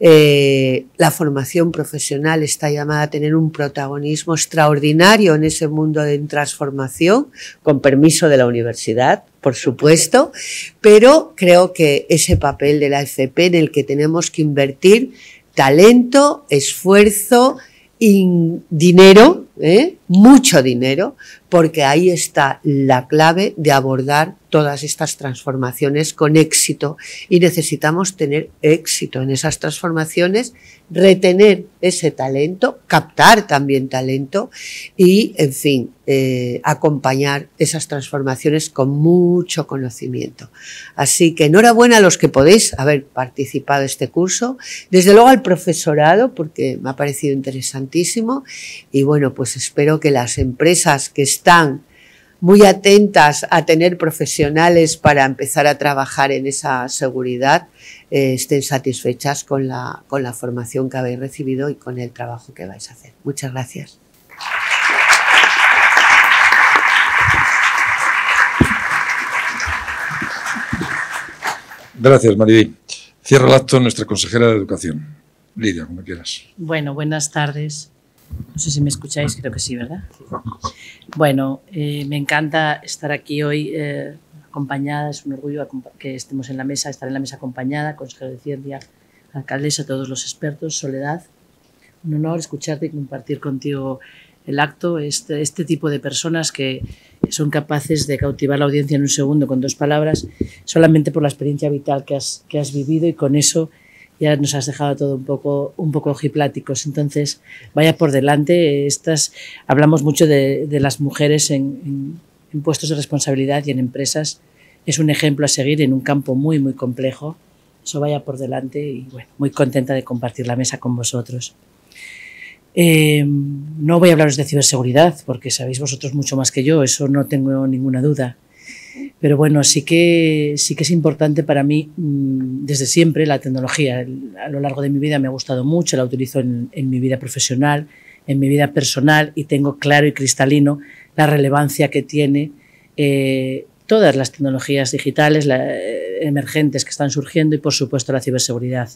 J: Eh, la formación profesional está llamada a tener un protagonismo extraordinario en ese mundo de transformación, con permiso de la universidad, por supuesto, pero creo que ese papel de la FP en el que tenemos que invertir talento, esfuerzo, y dinero ¿eh? mucho dinero, porque ahí está la clave de abordar todas estas transformaciones con éxito y necesitamos tener éxito en esas transformaciones, retener ese talento, captar también talento y, en fin, eh, acompañar esas transformaciones con mucho conocimiento. Así que enhorabuena a los que podéis haber participado en este curso, desde luego al profesorado, porque me ha parecido interesantísimo y bueno, pues pues espero que las empresas que están muy atentas a tener profesionales para empezar a trabajar en esa seguridad eh, estén satisfechas con la, con la formación que habéis recibido y con el trabajo que vais a hacer. Muchas gracias.
A: Gracias, Maridí. Cierra el acto nuestra consejera de Educación. Lidia, como quieras.
K: Bueno, buenas tardes. No sé si me escucháis, creo que sí, ¿verdad? Bueno, eh, me encanta estar aquí hoy eh, acompañada, es un orgullo que estemos en la mesa, estar en la mesa acompañada, consejero de ciencia, alcaldesa, todos los expertos, Soledad. Un honor escucharte y compartir contigo el acto, este, este tipo de personas que son capaces de cautivar la audiencia en un segundo con dos palabras, solamente por la experiencia vital que has vivido y con eso ya nos has dejado todo un poco, un poco ojipláticos. Entonces, vaya por delante, estas, hablamos mucho de, las mujeres en, puestos de responsabilidad y en empresas. Es un ejemplo a seguir en un campo muy, muy complejo. Eso vaya por delante y muy contenta de compartir la mesa con vosotros. Eh, no voy a hablaros de ciberseguridad porque sabéis vosotros mucho más que yo, eso no tengo ninguna duda. Pero bueno, sí que, sí que es importante para mí mm, desde siempre la tecnología. A lo largo de mi vida me ha gustado mucho, la utilizo en, mi vida profesional, en mi vida personal y tengo claro y cristalino la relevancia que tiene eh, todas las tecnologías digitales las eh, emergentes que están surgiendo y por supuesto la ciberseguridad.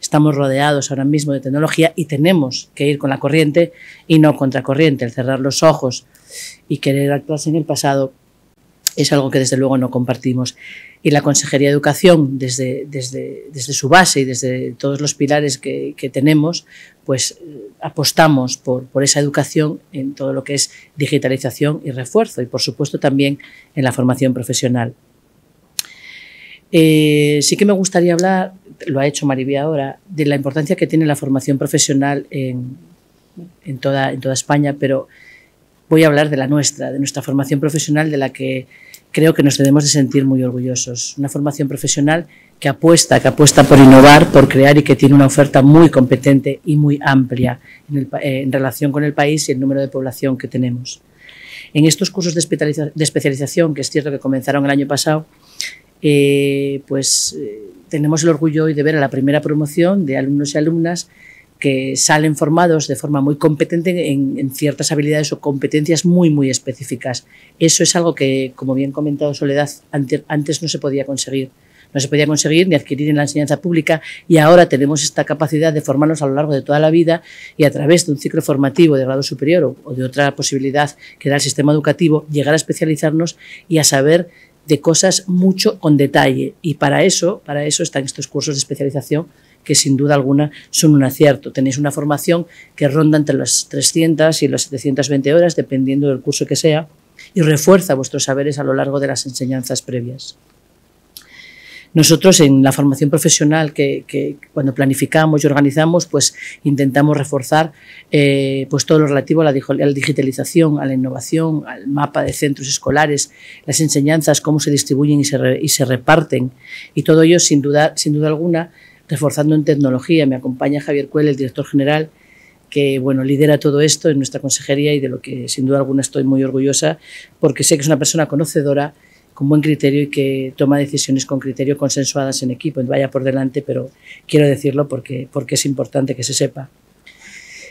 K: Estamos rodeados ahora mismo de tecnología y tenemos que ir con la corriente y no contra corriente. El cerrar los ojos y querer actuar en el pasado es algo que desde luego no compartimos. Y la Consejería de Educación, desde, desde, desde su base y desde todos los pilares que, tenemos, pues eh, apostamos por, esa educación en todo lo que es digitalización y refuerzo y por supuesto también en la formación profesional. Eh, sí que me gustaría hablar, lo ha hecho Maribia ahora, de la importancia que tiene la formación profesional en, toda, en toda España, pero voy a hablar de la nuestra, de nuestra formación profesional de la que creo que nos debemos de sentir muy orgullosos. Una formación profesional que apuesta, que apuesta por innovar, por crear y que tiene una oferta muy competente y muy amplia en, eh, relación con el país y el número de población que tenemos. En estos cursos de, especialización, que es cierto que comenzaron el año pasado, eh, pues eh, tenemos el orgullo hoy de ver a la primera promoción de alumnos y alumnas que salen formados de forma muy competente en, ciertas habilidades o competencias muy, muy específicas. Eso es algo que, como bien comentado Soledad, antes, no se podía conseguir. No se podía conseguir ni adquirir en la enseñanza pública y ahora tenemos esta capacidad de formarnos a lo largo de toda la vida y a través de un ciclo formativo de grado superior o, o de otra posibilidad que da el sistema educativo, llegar a especializarnos y a saber de cosas mucho con detalle. Y para eso, para eso están estos cursos de especialización que sin duda alguna son un acierto. Tenéis una formación que ronda entre las 300 y las 720 horas, dependiendo del curso que sea, y refuerza vuestros saberes a lo largo de las enseñanzas previas. Nosotros en la formación profesional que, cuando planificamos y organizamos, pues intentamos reforzar eh, pues todo lo relativo a la, digitalización, a la innovación, al mapa de centros escolares, las enseñanzas, cómo se distribuyen y se, reparten. Y todo ello, sin duda, sin duda alguna, reforzando en tecnología. Me acompaña Javier Cuel, el director general, que bueno, lidera todo esto en nuestra consejería y de lo que sin duda alguna estoy muy orgullosa porque sé que es una persona conocedora, con buen criterio y que toma decisiones con criterio consensuadas en equipo. Vaya por delante, pero quiero decirlo porque, porque es importante que se sepa.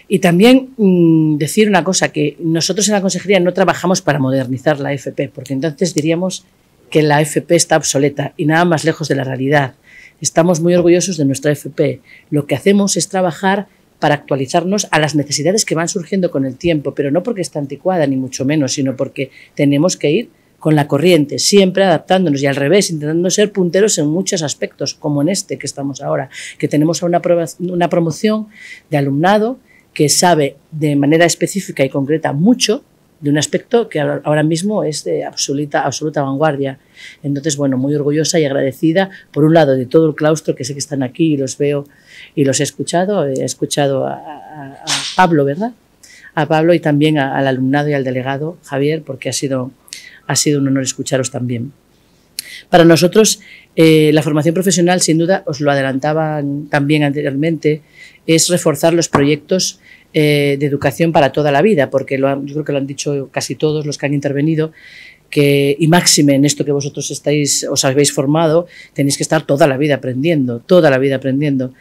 K: Y también mm, decir una cosa, que nosotros en la consejería no trabajamos para modernizar la FP, porque entonces diríamos que la FP está obsoleta y nada más lejos de la realidad. Estamos muy orgullosos de nuestra FP. Lo que hacemos es trabajar para actualizarnos a las necesidades que van surgiendo con el tiempo, pero no porque está anticuada, ni mucho menos, sino porque tenemos que ir con la corriente, siempre adaptándonos y al revés, intentando ser punteros en muchos aspectos, como en este que estamos ahora, que tenemos una, una promoción de alumnado que sabe de manera específica y concreta mucho de un aspecto que ahora mismo es de absoluta, absoluta vanguardia. Entonces, bueno, muy orgullosa y agradecida, por un lado, de todo el claustro, que sé que están aquí y los veo y los he escuchado. Eh, he escuchado a, Pablo, ¿verdad? A Pablo y también al alumnado y al delegado Javier, porque ha sido, ha sido un honor escucharos también. Para nosotros, eh, la formación profesional, sin duda, os lo adelantaban también anteriormente, es reforzar los proyectos eh, de educación para toda la vida, porque lo yo creo que lo han dicho casi todos los que han intervenido, que, y máxime en esto que vosotros estáis, os habéis formado, tenéis que estar toda la vida aprendiendo, toda la vida aprendiendo.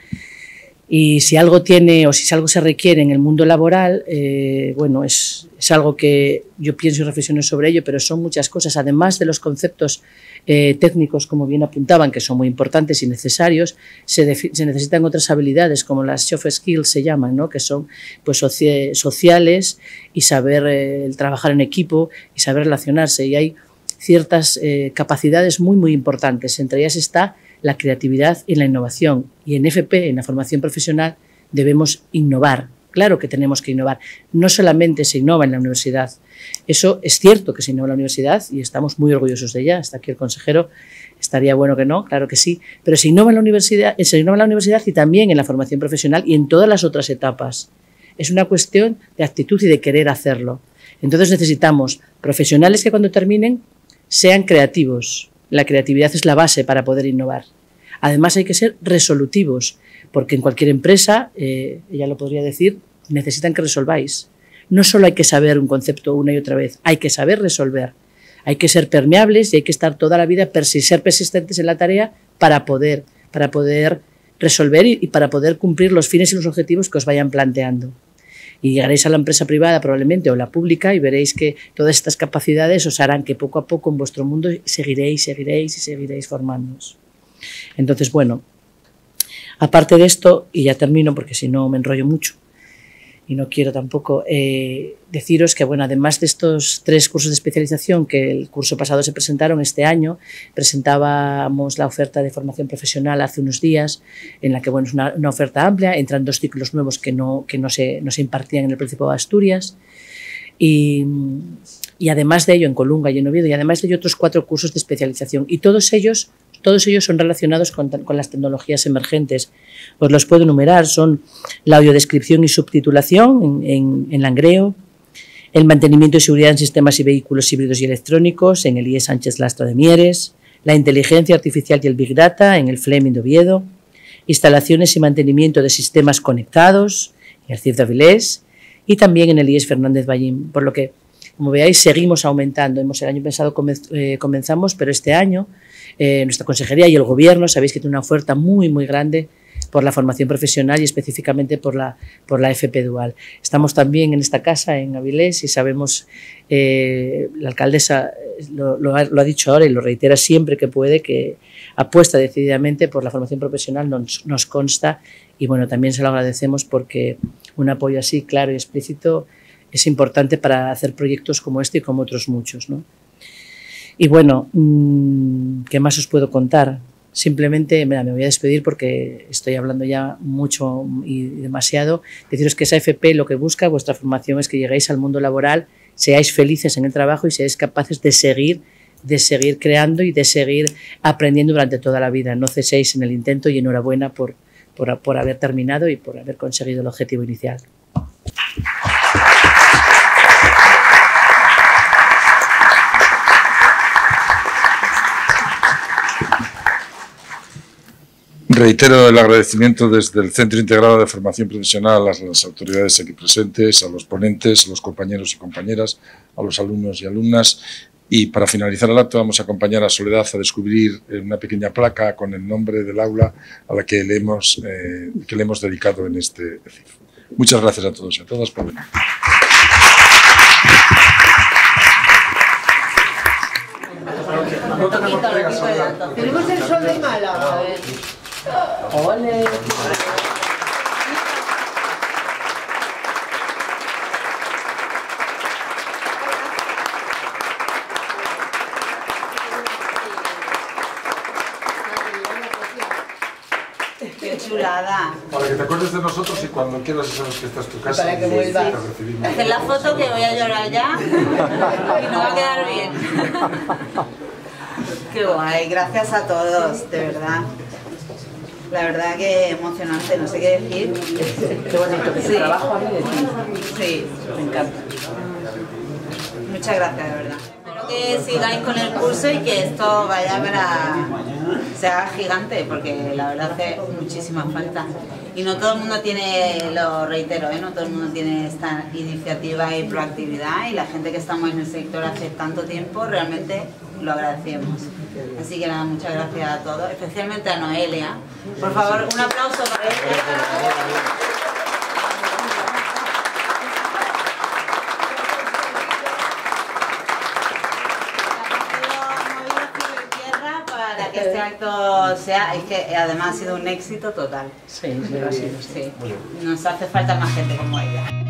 K: Y si algo tiene o si algo se requiere en el mundo laboral, eh, bueno, es, es, algo que yo pienso y reflexiono sobre ello, pero son muchas cosas, además de los conceptos eh, técnicos, como bien apuntaban, que son muy importantes y necesarios, se, se, necesitan otras habilidades, como las soft skills se llaman, ¿no? que son pues, sociales y saber eh, trabajar en equipo y saber relacionarse. Y hay ciertas capacidades muy, muy importantes, entre ellas está la creatividad y la innovación. Y en FP, en la formación profesional, debemos innovar. Claro que tenemos que innovar. No solamente se innova en la universidad. Eso es cierto que se innova en la universidad y estamos muy orgullosos de ella. Está aquí el consejero. Estaría bueno que no, claro que sí. Pero se innova en la universidad, se innova en la universidad y también en la formación profesional y en todas las otras etapas. Es una cuestión de actitud y de querer hacerlo. Entonces necesitamos profesionales que cuando terminen sean creativos, la creatividad es la base para poder innovar. Además hay que ser resolutivos, porque en cualquier empresa, eh, ella lo podría decir, necesitan que resolváis. No solo hay que saber un concepto una y otra vez, hay que saber resolver. Hay que ser permeables y hay que estar toda la vida, ser persistentes en la tarea para poder, para poder resolver y para poder cumplir los fines y los objetivos que os vayan planteando y llegaréis a la empresa privada probablemente o la pública y veréis que todas estas capacidades os harán que poco a poco en vuestro mundo seguiréis, seguiréis y seguiréis formándoos. Entonces, bueno, aparte de esto, y ya termino porque si no me enrollo mucho, y no quiero tampoco eh, deciros que, bueno, además de estos tres cursos de especialización que el curso pasado se presentaron este año, presentábamos la oferta de formación profesional hace unos días, en la que, bueno, es una, oferta amplia, entran dos ciclos nuevos que no, que no, se, no impartían en el Principado de Asturias. Y, y además de ello, en Colunga y en Oviedo, y además de ello, otros cuatro cursos de especialización. Y todos ellos todos ellos son relacionados con, las tecnologías emergentes. Os los puedo enumerar, son la audiodescripción y subtitulación en, Langreo, el mantenimiento y seguridad en sistemas y vehículos híbridos y electrónicos en el IES Sánchez Lastra de Mieres, la inteligencia artificial y el Big Data en el Fleming de Oviedo, instalaciones y mantenimiento de sistemas conectados en el CIF de Avilés y también en el IES Fernández Ballín, por lo que, como veáis, seguimos aumentando. Hemos el año pasado eh, comenzamos, pero este año eh, nuestra consejería y el gobierno, sabéis que tiene una oferta muy, muy grande por la formación profesional y específicamente por la, por la FP Dual. Estamos también en esta casa, en Avilés, y sabemos, eh, la alcaldesa eh, lo, ha, dicho ahora y lo reitera siempre que puede, que apuesta decididamente por la formación profesional, nos, nos consta, y bueno, también se lo agradecemos porque un apoyo así claro y explícito es importante para hacer proyectos como este y como otros muchos, ¿no? Y bueno, mm, ¿qué más os puedo contar? Simplemente, mira, me voy a despedir porque estoy hablando ya mucho y demasiado. Deciros que esa FP lo que busca, vuestra formación, es que lleguéis al mundo laboral, seáis felices en el trabajo y seáis capaces de seguir de seguir creando y de seguir aprendiendo durante toda la vida. No ceséis en el intento y enhorabuena por, por, por haber terminado y por haber conseguido el objetivo inicial.
A: reitero el agradecimiento desde el Centro Integrado de Formación Profesional a las autoridades aquí presentes, a los ponentes, a los compañeros y compañeras, a los alumnos y alumnas. Y para finalizar el acto vamos a acompañar a Soledad a descubrir eh, una pequeña placa con el nombre del aula a la que le hemos, eh, que le hemos dedicado en este CIF. Muchas gracias a todos y a todas por venir.
H: Tenemos el sol de ¡Ole!
I: ¡Qué chulada!
A: Para que te acuerdes de nosotros y cuando quieras sabes que estás tu casa. la
I: foto que voy a llorar ya y no va a quedar bien. <laughs> Qué guay, gracias a todos, de verdad la verdad que emocionante, no sé qué decir. Qué bonito, que sí. trabajo Sí, me encanta. Muchas gracias, de verdad. Espero que sigáis con el curso y que esto vaya para... sea gigante, porque la verdad hace muchísima falta. Y no todo el mundo tiene, lo reitero, ¿eh? no todo el mundo tiene esta iniciativa y proactividad y la gente que estamos en el sector hace tanto tiempo realmente lo agradecemos. Así que nada, muchas gracias a todos, especialmente a Noelia. Por favor, un aplauso para ella. que este acto sea, es que además ha sido un éxito total. Sí, sí, sí. Nos hace falta más gente como ella.